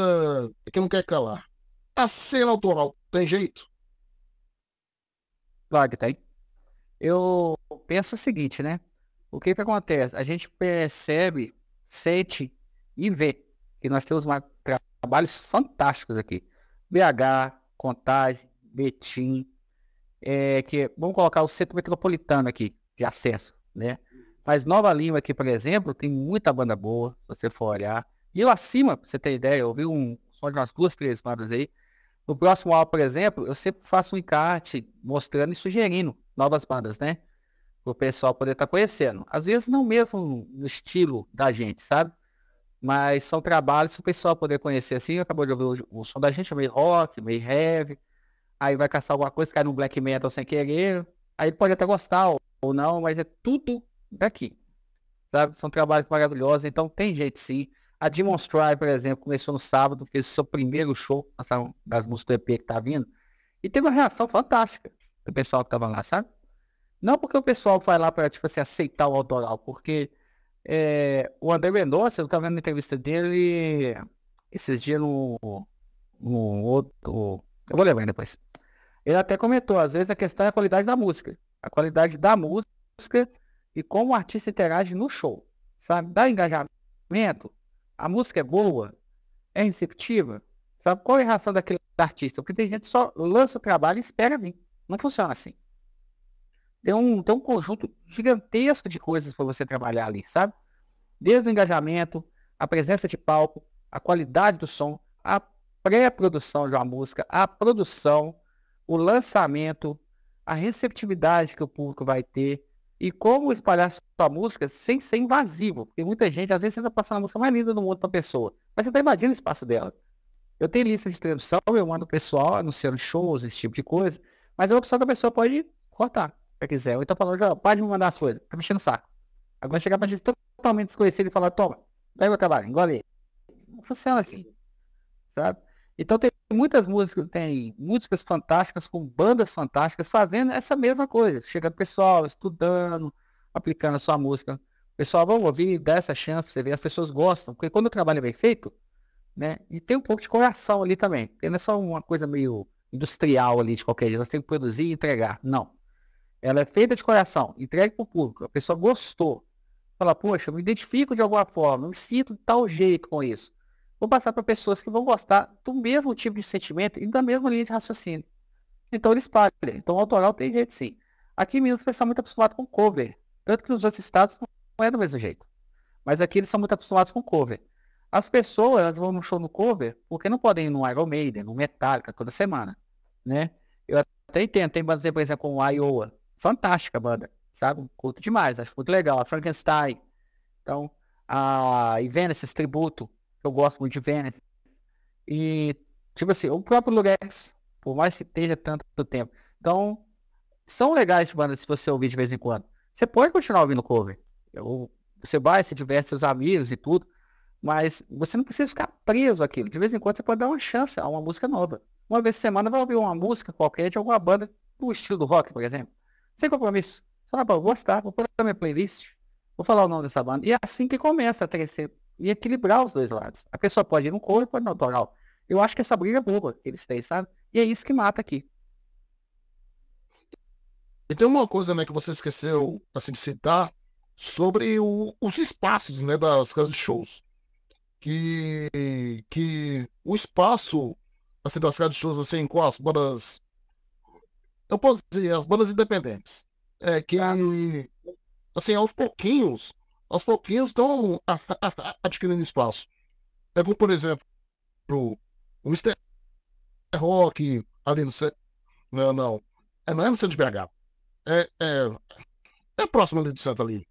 que não quer calar. A cena autoral tem jeito? Claro que tem. Eu penso o seguinte, né? O que que acontece? A gente percebe, sente e vê que nós temos uma, trabalhos fantásticos aqui. BH, Contagem, Betim, é, que vamos colocar o centro metropolitano aqui, de acesso, né? Mas Nova Lima aqui, por exemplo, tem muita banda boa, se você for olhar. E eu acima, pra você ter ideia, eu ouvi um só de umas duas, três bandas aí. No próximo álbum, por exemplo, eu sempre faço um encarte mostrando e sugerindo novas bandas, né? Para o pessoal poder estar tá conhecendo. Às vezes não mesmo no estilo da gente, sabe? Mas são trabalhos para o pessoal poder conhecer assim. Acabou de ouvir o, o som da gente, meio rock, meio heavy aí vai caçar alguma coisa, cai no black metal sem querer, aí pode até gostar ou não, mas é tudo daqui. Sabe? São trabalhos maravilhosos, então tem jeito sim. A Demon por exemplo, começou no sábado, fez seu primeiro show, passaram das músicas do EP que tá vindo, e teve uma reação fantástica do pessoal que tava lá, sabe? Não porque o pessoal vai lá para tipo assim, aceitar o autoral, porque é, o André Mendonça, eu tava vendo a entrevista dele esses dias no, no outro. Eu vou lembrar depois. Ele até comentou, às vezes a questão é a qualidade da música. A qualidade da música e como o artista interage no show. Sabe? Dá engajamento. A música é boa, é receptiva. Sabe qual é a reação daquele artista? Porque tem gente que só lança o trabalho e espera vir. Não funciona assim. Tem um, tem um conjunto gigantesco de coisas para você trabalhar ali, sabe? Desde o engajamento, a presença de palco, a qualidade do som, a pré-produção de uma música, a produção, o lançamento, a receptividade que o público vai ter e como espalhar sua música sem ser invasivo. Porque muita gente, às vezes, você está passando a música mais linda do mundo para a pessoa, mas você está invadindo o espaço dela. Eu tenho lista de transmissão, eu mando o pessoal anunciando shows, esse tipo de coisa, mas a opção da pessoa pode cortar, se quiser. Ou então falando, para de me mandar as coisas, tá mexendo o saco. Agora chegar para gente totalmente desconhecido e falar, toma, pega meu trabalho, engole. Não funciona assim, sabe? Então tem muitas músicas, tem músicas fantásticas com bandas fantásticas fazendo essa mesma coisa. Chega pessoal, estudando, aplicando a sua música. Pessoal, vamos ouvir, dá essa chance pra você ver, as pessoas gostam, porque quando o trabalho é bem feito, né? E tem um pouco de coração ali também. Porque não é só uma coisa meio industrial ali de qualquer jeito, você tem que produzir e entregar. Não. Ela é feita de coração, entregue para o público, a pessoa gostou. Fala, poxa, eu me identifico de alguma forma, eu me sinto de tal jeito com isso vou passar para pessoas que vão gostar do mesmo tipo de sentimento e da mesma linha de raciocínio. Então eles pagam. Então o autoral tem jeito sim. Aqui em Minas o pessoal é muito acostumado com cover. Tanto que nos outros estados não é do mesmo jeito. Mas aqui eles são muito acostumados com cover. As pessoas elas vão no show no cover porque não podem ir no Iron Maiden, no Metallica toda semana. Né? Eu até entendo, tem bandas, por exemplo, como Iowa. Fantástica banda, sabe? Curto demais, acho muito legal. A Frankenstein. Então, a Ivenesis Tributo, eu gosto muito de Venice. E, tipo assim, o próprio Lurex, por mais que esteja tanto tempo. Então, são legais bandas se você ouvir de vez em quando. Você pode continuar ouvindo cover. Eu, você vai, se tiver seus amigos e tudo. Mas você não precisa ficar preso aquilo De vez em quando você pode dar uma chance a uma música nova. Uma vez por semana vai ouvir uma música qualquer de alguma banda do estilo do rock, por exemplo. Sem compromisso. Só vou gostar, vou pôr na minha playlist, vou falar o nome dessa banda. E é assim que começa a crescer e equilibrar os dois lados. A pessoa pode ir no couro e pode ir no autoral. Eu acho que essa briga é boa que eles têm, sabe? E é isso que mata aqui. E tem uma coisa, né, que você esqueceu, assim, de citar, sobre o, os espaços, né, das casas de shows. Que, que o espaço, assim, das casas de shows, assim, com as bandas... Eu posso dizer, as bandas independentes. É que, ah. assim, aos pouquinhos, aos pouquinhos estão adquirindo espaço. É como, por exemplo, o Mr. Rock, ali no Não, não. É, não é no centro de BH. É, é, é próximo ali de Santa ali.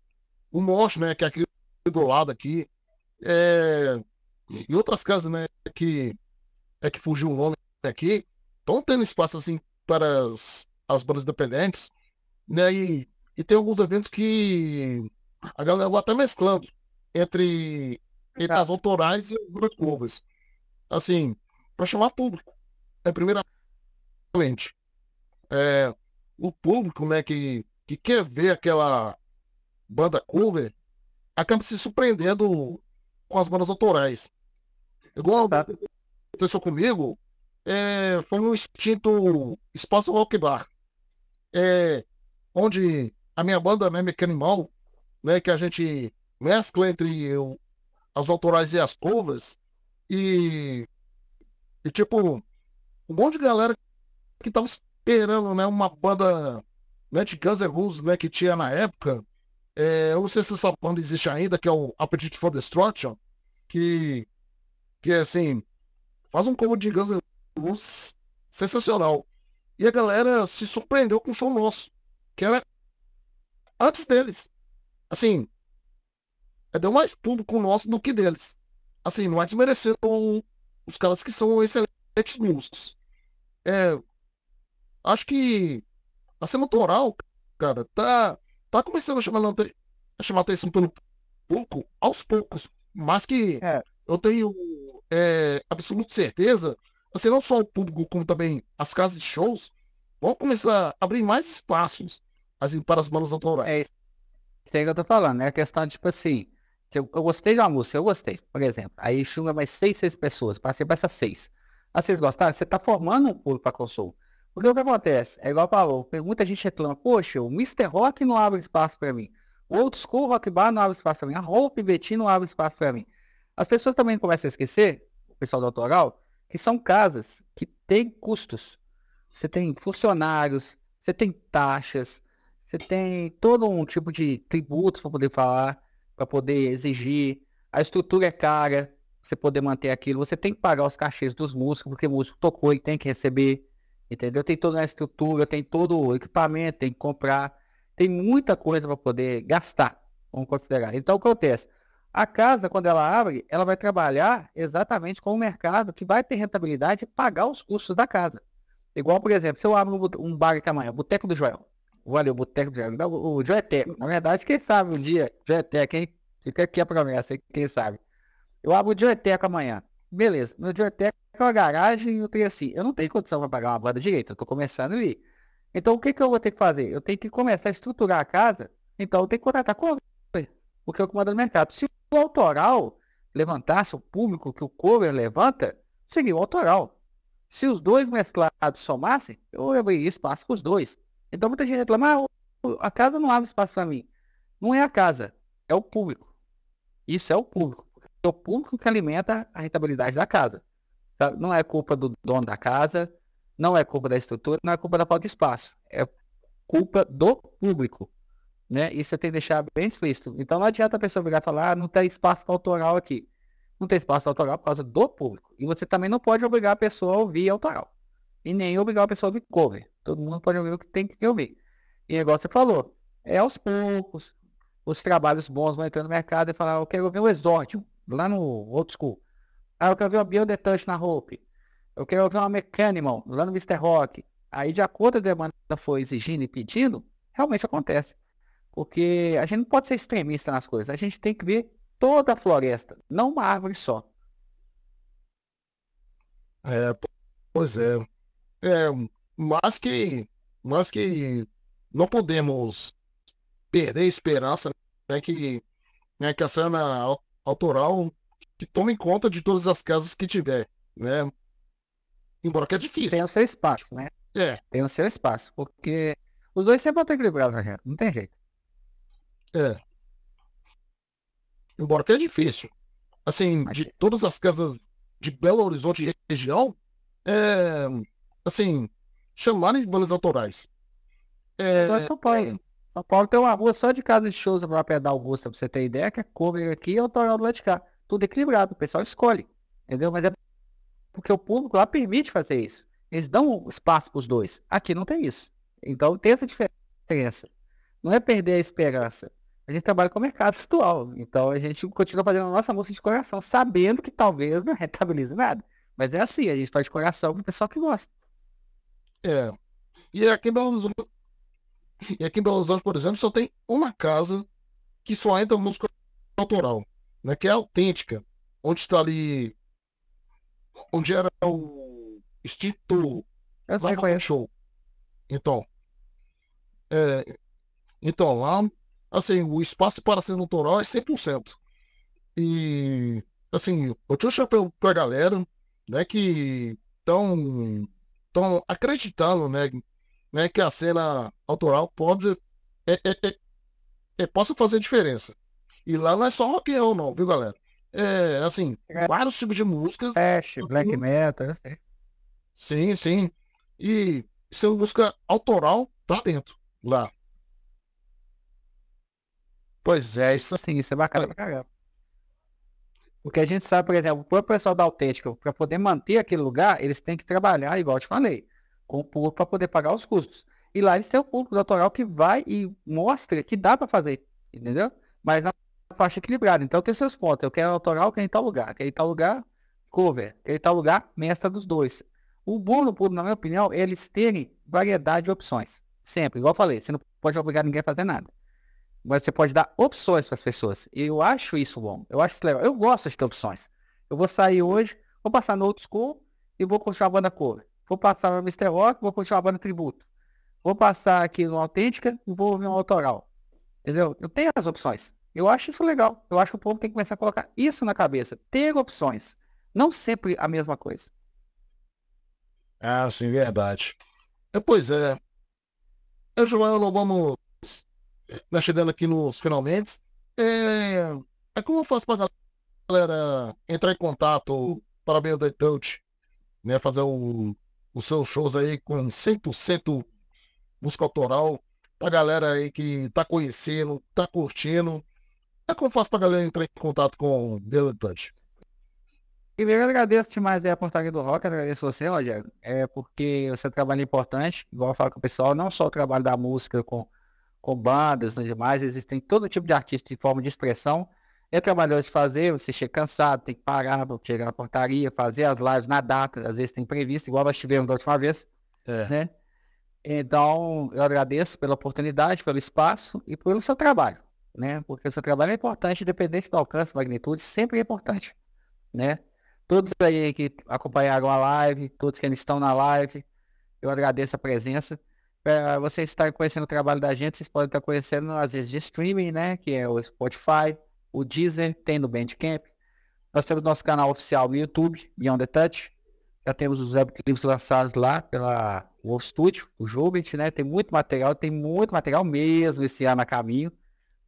O Monte, né, que é aqui do lado aqui. É, e outras casas, né, que é que fugiu o nome aqui. Estão tendo espaço, assim, para as, as bandas independentes. Né, e, e tem alguns eventos que a galera vai até mesclando entre, entre tá. as autorais e as curvas. Assim, para chamar público. É primeiramente. É, o público, né, que, que quer ver aquela banda cover, acaba se surpreendendo com as bandas autorais. Igual tá. aconteceu comigo, é, foi um extinto espaço rock bar. É, onde a minha banda, né, Mecanimal, né, que a gente mescla entre o, as autorais e as covas E, e tipo, um monte de galera que tava esperando, né, uma banda né, de Guns N' Roses, né, que tinha na época. É, eu não sei se essa banda existe ainda, que é o Appetite for Destruction, que, que assim, faz um combo de Guns N' Roses sensacional. E a galera se surpreendeu com o show nosso, que era antes deles assim, deu é mais tudo com o nosso do que deles. Assim, não é desmerecendo os caras que são excelentes músicos. É, acho que a cena autoral, cara, tá, tá começando a chamar, a chamar atenção pelo pouco, aos poucos. Mas que é. eu tenho é, absoluta certeza, assim, não só o público, como também as casas de shows, vão começar a abrir mais espaços assim, para as bandas autorais. É. Isso é que eu tô falando, é a questão de, tipo assim, eu, eu, gostei de uma música, eu gostei, por exemplo. Aí chunga mais seis, seis pessoas, passei para essas seis. Ah, vocês gostaram? Você tá formando um público para consumo. Porque o que acontece? É igual Pergunta muita gente reclama, poxa, o Mr. Rock não abre espaço para mim. O Old School Rock Bar não abre espaço para mim. A Hope Betin não abre espaço para mim. As pessoas também começam a esquecer, o pessoal do autoral, que são casas que têm custos. Você tem funcionários, você tem taxas, você tem todo um tipo de tributos para poder falar, para poder exigir. A estrutura é cara, você poder manter aquilo. Você tem que pagar os cachês dos músicos, porque o músico tocou e tem que receber. Entendeu? Tem toda a estrutura, tem todo o equipamento, tem que comprar. Tem muita coisa para poder gastar, vamos considerar. Então, o que acontece? A casa, quando ela abre, ela vai trabalhar exatamente com o mercado que vai ter rentabilidade e pagar os custos da casa. Igual, por exemplo, se eu abro um bar aqui amanhã, Boteco do Joel. Valeu, o Boteco do Dragão. O Joeteco. Na verdade, quem sabe um dia. Joeteco, hein? Fica aqui a promessa, quem sabe. Eu abro o Joeteco amanhã. Beleza. Meu Joeteco é uma garagem e eu tenho assim. Eu não tenho condição para pagar uma banda direita. Eu tô começando ali. Então, o que, que eu vou ter que fazer? Eu tenho que começar a estruturar a casa. Então, eu tenho que contratar cover. É o que eu comando no mercado. Se o autoral levantasse o público que o cover levanta, seria o autoral. Se os dois mesclados somassem, eu abri espaço para os dois. Então muita gente reclama, ah, a casa não abre espaço para mim. Não é a casa, é o público. Isso é o público. É o público que alimenta a rentabilidade da casa. Sabe? Não é culpa do dono da casa, não é culpa da estrutura, não é culpa da falta de espaço. É culpa do público. Né? Isso tem que deixar bem explícito. Então não adianta a pessoa virar e falar, ah, não tem espaço autoral aqui. Não tem espaço autoral por causa do público. E você também não pode obrigar a pessoa a ouvir autoral. E nem obrigar a pessoa a ouvir cover. Todo mundo pode ouvir o que tem que ouvir. E é igual você falou, é aos poucos, os trabalhos bons vão entrando no mercado e falar, eu quero ouvir o Exódio, lá no Old School. Ah, eu quero ver uma Biodetante na roupa Eu quero ouvir uma Mechanimal, lá no Mr. Rock. Aí, de acordo com a demanda que exigindo e pedindo, realmente acontece. Porque a gente não pode ser extremista nas coisas. A gente tem que ver toda a floresta, não uma árvore só. É, pois é. É, mas que, mas que não podemos perder a esperança né, que, né, que a cena autoral que tome conta de todas as casas que tiver, né? Embora que é difícil. Tem o seu espaço, né? É. Tem o seu espaço, porque os dois sempre vão ter que livrar, Sargento. Não tem jeito. É. Embora que é difícil. Assim, Mas... de é. todas as casas de Belo Horizonte e região, é, assim, chamarem as bandas autorais. É... Só São Paulo. É. São Paulo tem uma rua só de casa de shows pra pedal Augusta, pra você ter ideia, que é cover aqui e autoral é do lado de cá. Tudo equilibrado, o pessoal escolhe. Entendeu? Mas é porque o público lá permite fazer isso. Eles dão espaço para os dois. Aqui não tem isso. Então tem essa diferença. Não é perder a esperança. A gente trabalha com o mercado atual. Então a gente continua fazendo a nossa música de coração, sabendo que talvez não rentabilize nada. Mas é assim, a gente faz de coração pro pessoal que gosta. É. E aqui em Belo Horizonte, e aqui em Belo Horizonte, por exemplo, só tem uma casa que só entra música autoral, né? Que é autêntica. Onde está ali. Onde era o Instituto vai com é. Show. Então. É, então, lá, assim, o espaço para ser autoral é 100%. E, assim, eu tinha o chapéu pra galera, né, que estão estão acreditando, né, né, que a cena autoral pode é, é, é, é possa fazer diferença. E lá não é só rock and roll, não, viu, galera? É, assim, é. vários tipos de músicas. Trash, uhum. black metal, eu sei. Sim, sim. E se é música autoral pra dentro, lá. Pois é, isso. Sim, isso é bacana pra caramba. O que a gente sabe, por exemplo, o pessoal da Autêntica, para poder manter aquele lugar, eles têm que trabalhar, igual eu te falei, com o público para poder pagar os custos. E lá eles têm o público doutoral que vai e mostra que dá para fazer, entendeu? Mas na faixa equilibrada. Então tem seus pontos. Eu quero autoral, quero em tal lugar. Quero em tal lugar, cover. Quero em tal lugar, mestra dos dois. O bom no público, na minha opinião, é eles terem variedade de opções. Sempre. Igual eu falei, você não pode obrigar ninguém a fazer nada mas você pode dar opções para as pessoas. E eu acho isso bom. Eu acho isso legal. Eu gosto de ter opções. Eu vou sair hoje, vou passar no Old School e vou continuar a banda cover. Vou passar no Mr. Rock, vou continuar a banda tributo. Vou passar aqui no Autêntica e vou ouvir um autoral. Entendeu? Eu tenho as opções. Eu acho isso legal. Eu acho que o povo tem que começar a colocar isso na cabeça. Ter opções. Não sempre a mesma coisa. Ah, sim, verdade. Eh, pois é. Eu, eh, Joel, vamos vai chegando aqui nos finalmente. É, é como eu faço pra galera entrar em contato para bem da Touch, né? Fazer o, os seus shows aí com 100% música autoral pra galera aí que tá conhecendo, tá curtindo. É como eu faço pra galera entrar em contato com o E eu agradeço demais a portaria do Rock, agradeço você, Rogério, é porque você trabalha importante, igual eu falo com o pessoal, não só o trabalho da música com com bandas e né, demais, existem todo tipo de artista de forma de expressão. É trabalhoso fazer, você chega cansado, tem que parar para chegar na portaria, fazer as lives na data, às vezes tem previsto, igual nós tivemos da última vez. É. Né? Então, eu agradeço pela oportunidade, pelo espaço e pelo seu trabalho. Né? Porque o seu trabalho é importante, independente do alcance, magnitude, sempre é importante. Né? Todos aí que acompanharam a live, todos que ainda estão na live, eu agradeço a presença para é, você estar conhecendo o trabalho da gente, vocês podem estar conhecendo, às vezes, de streaming, né? Que é o Spotify, o Deezer, tem no Bandcamp. Nós temos nosso canal oficial no YouTube, Beyond the Touch. Já temos os webclips lançados lá pela Wolf Studio, o Jubit, né? Tem muito material, tem muito material mesmo esse ano a caminho,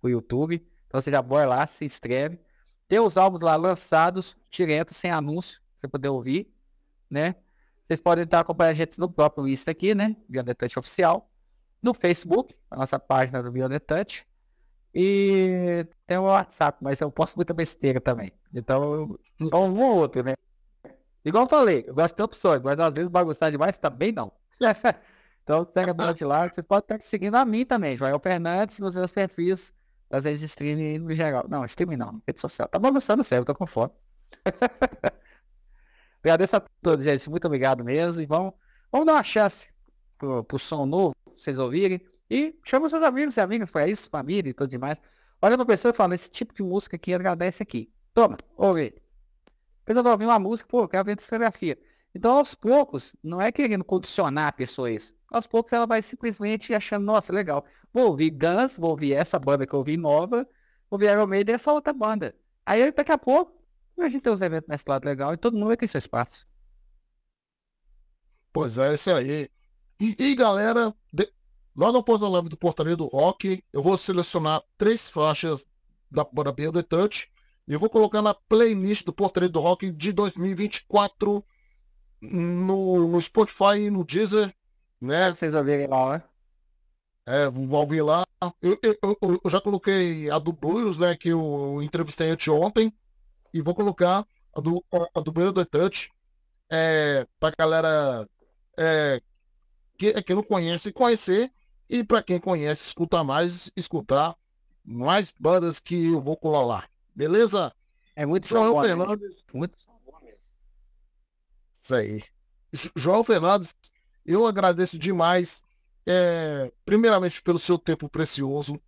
o YouTube. Então você já bora lá, se inscreve. Tem os álbuns lá lançados, direto, sem anúncio, você poder ouvir, né? Vocês podem estar acompanhando a gente no próprio Insta aqui, né? Biodetante Oficial. No Facebook, a nossa página do Biodetante. E tem o WhatsApp, mas eu posto muita besteira também. Então, um ou outro, né? Igual eu falei, eu gosto de opções, mas às vezes bagunçar demais também não. então, segue a de lá. Você pode estar seguindo a mim também, Joel Fernandes, nos meus perfis, às vezes streaming no geral. Não, streaming não, rede social. Tá bagunçando sério, eu tô com fome. Agradeço a todos, gente. Muito obrigado mesmo. E vamos, vamos dar uma chance pro, pro som novo, vocês ouvirem. E chama seus amigos e amigas para isso, família e tudo demais. Olha pra pessoa e fala, esse tipo de música aqui agradece aqui. Toma, ouve. Pessoal vai ouvir uma música, pô, quer ver discografia. Então, aos poucos, não é querendo condicionar a pessoa a isso. Aos poucos ela vai simplesmente achando, nossa, legal, vou ouvir Guns, vou ouvir essa banda que eu ouvi nova, vou ouvir Iron Maiden, essa outra banda. Aí daqui a pouco a gente tem os eventos nesse lado legal e todo mundo vai ter seu espaço. Pois é, isso aí. E, e galera, de... logo após a live do Portaria do Rock, eu vou selecionar três faixas da banda Beer Touch e vou colocar na playlist do Portaria do Rock de 2024 no, no Spotify e no Deezer, né? Vocês ouvirem lá, né? É, vão vir lá. Eu, eu, eu, eu já coloquei a do Blues, né, que eu entrevistei anteontem e vou colocar a do, a, do Banheiro do Touch é, a galera é, que, é, que não conhece, conhecer. E para quem conhece, escuta mais, escutar mais bandas que eu vou colar lá. Beleza? É muito João boa, né? Fernandes. Né? Muito Isso aí. João Fernandes, eu agradeço demais. É, primeiramente pelo seu tempo precioso.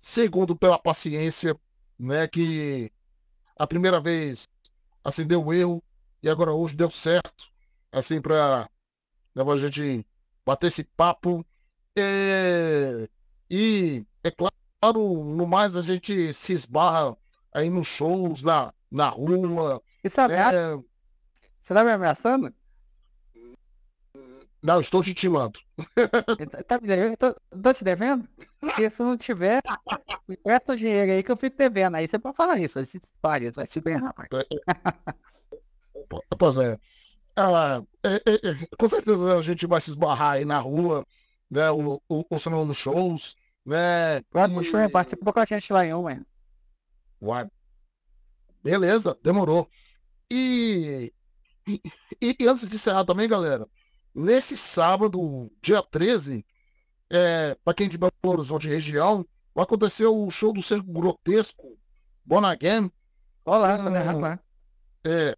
Segundo, pela paciência, né? Que a primeira vez acendeu assim, erro e agora hoje deu certo. Assim, para né, a gente bater esse papo. É... E, é claro, no mais a gente se esbarra aí nos shows, na, na rua. E sabe, é... você tá me ameaçando? Não, estou te timando. Então, tá me devendo? Tô, tô, te devendo? Porque se não tiver, me presta o dinheiro aí que eu fico devendo. Aí você pode falar isso, se espalha, vai se bem, rapaz. É, é. Pois é. Ah, é, é, é. Com certeza a gente vai se esbarrar aí na rua, né? Ou, ou, ou se não nos shows, né? Claro, no show é parte. com a gente lá em um, Uai. Beleza, demorou. E, e, e antes de encerrar também, galera, Nesse sábado, dia 13, é, para quem é de Belo Horizonte região, aconteceu o show do Circo Grotesco, Bonagem. Olá, né, uhum. rapaz? É.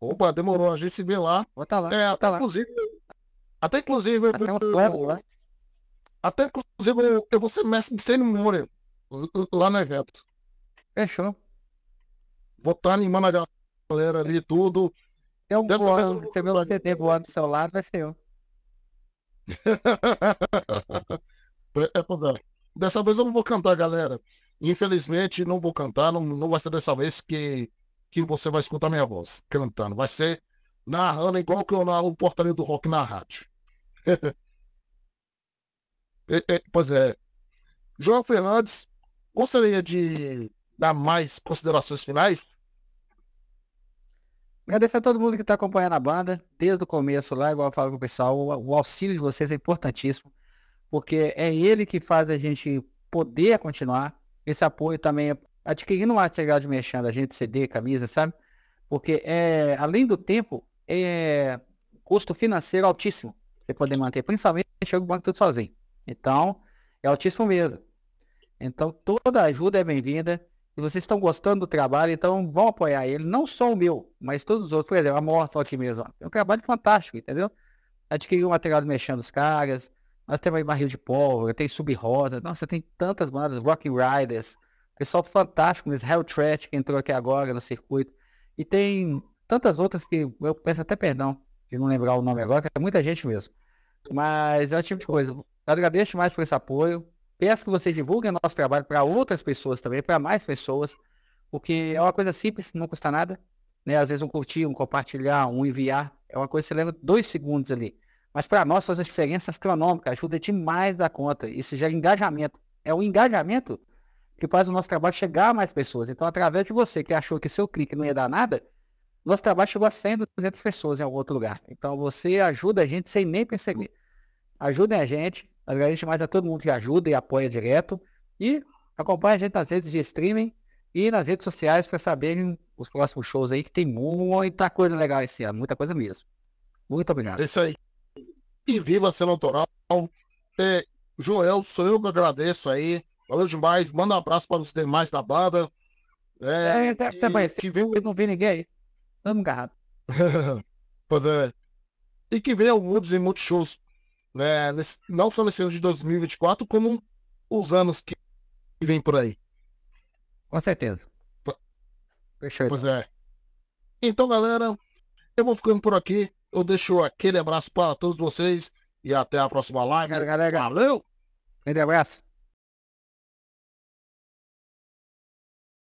Opa, demorou, a gente se vê lá. Vou tá lá. É, até tá inclusive. Lá. Até inclusive. Até, eu, até inclusive eu, eu vou ser mestre de cerimônia lá no evento. Fechou. Vou estar tá animando a galera ali tudo. Tem um Dessa Guam, vez, se meu fazer... CD voar no seu lado, vai ser eu. é problema. Dessa vez eu não vou cantar, galera. Infelizmente, não vou cantar. Não, não vai ser dessa vez que, que você vai escutar minha voz cantando. Vai ser narrando igual que eu narro o Portaria do Rock na rádio. é, é, pois é. João Fernandes, gostaria de dar mais considerações finais? Agradecer a todo mundo que está acompanhando a banda, desde o começo lá, igual eu falo com o pessoal, o, o auxílio de vocês é importantíssimo, porque é ele que faz a gente poder continuar. Esse apoio também é adquirindo um material de mexendo, a gente, CD, camisa, sabe? Porque é, além do tempo, é custo financeiro altíssimo você poder manter, principalmente chega o banco tudo sozinho. Então, é altíssimo mesmo. Então, toda ajuda é bem-vinda. E vocês estão gostando do trabalho, então vão apoiar ele, não só o meu, mas todos os outros, por exemplo, a Mortal aqui mesmo. É um trabalho fantástico, entendeu? Adquiriu o material Mexendo dos caras, nós temos Barril de Pólvora, tem Sub Rosa, nossa, tem tantas bandas, Rock Riders, pessoal fantástico, mas Hell Threat que entrou aqui agora no circuito. E tem tantas outras que eu peço até perdão de não lembrar o nome agora, que é muita gente mesmo. Mas é um tipo de coisa. Eu agradeço mais por esse apoio. Peço que vocês divulguem o nosso trabalho para outras pessoas também, para mais pessoas, porque é uma coisa simples, não custa nada. Né? Às vezes um curtir, um compartilhar, um enviar, é uma coisa que você leva dois segundos ali. Mas para nós faz uma diferença astronômica, ajuda demais da conta. Isso gera engajamento. É o engajamento que faz o nosso trabalho chegar a mais pessoas. Então, através de você que achou que seu clique não ia dar nada, nosso trabalho chegou a 100, 200 pessoas em algum outro lugar. Então, você ajuda a gente sem nem perceber. Ajudem a gente, Agradeço mais a todo mundo que ajuda e apoia direto. E acompanha a gente nas redes de streaming e nas redes sociais para saberem os próximos shows aí, que tem muita coisa legal esse ano, muita coisa mesmo. Muito obrigado. É isso aí. E viva a cena autoral. É, Joel, sou eu que agradeço aí. Valeu demais. Manda um abraço para os demais da banda. É, é, é, é e, é, que vem... Eu não vi ninguém aí. Tamo agarrado. pois é. E que venham muitos e muitos shows né, nesse, não só nesse ano de 2024, como os anos que vem por aí. Com certeza. P Fechou. Pois então. é. Então, galera, eu vou ficando por aqui. Eu deixo aquele abraço para todos vocês e até a próxima live. Galera, galera. Valeu! Grande abraço.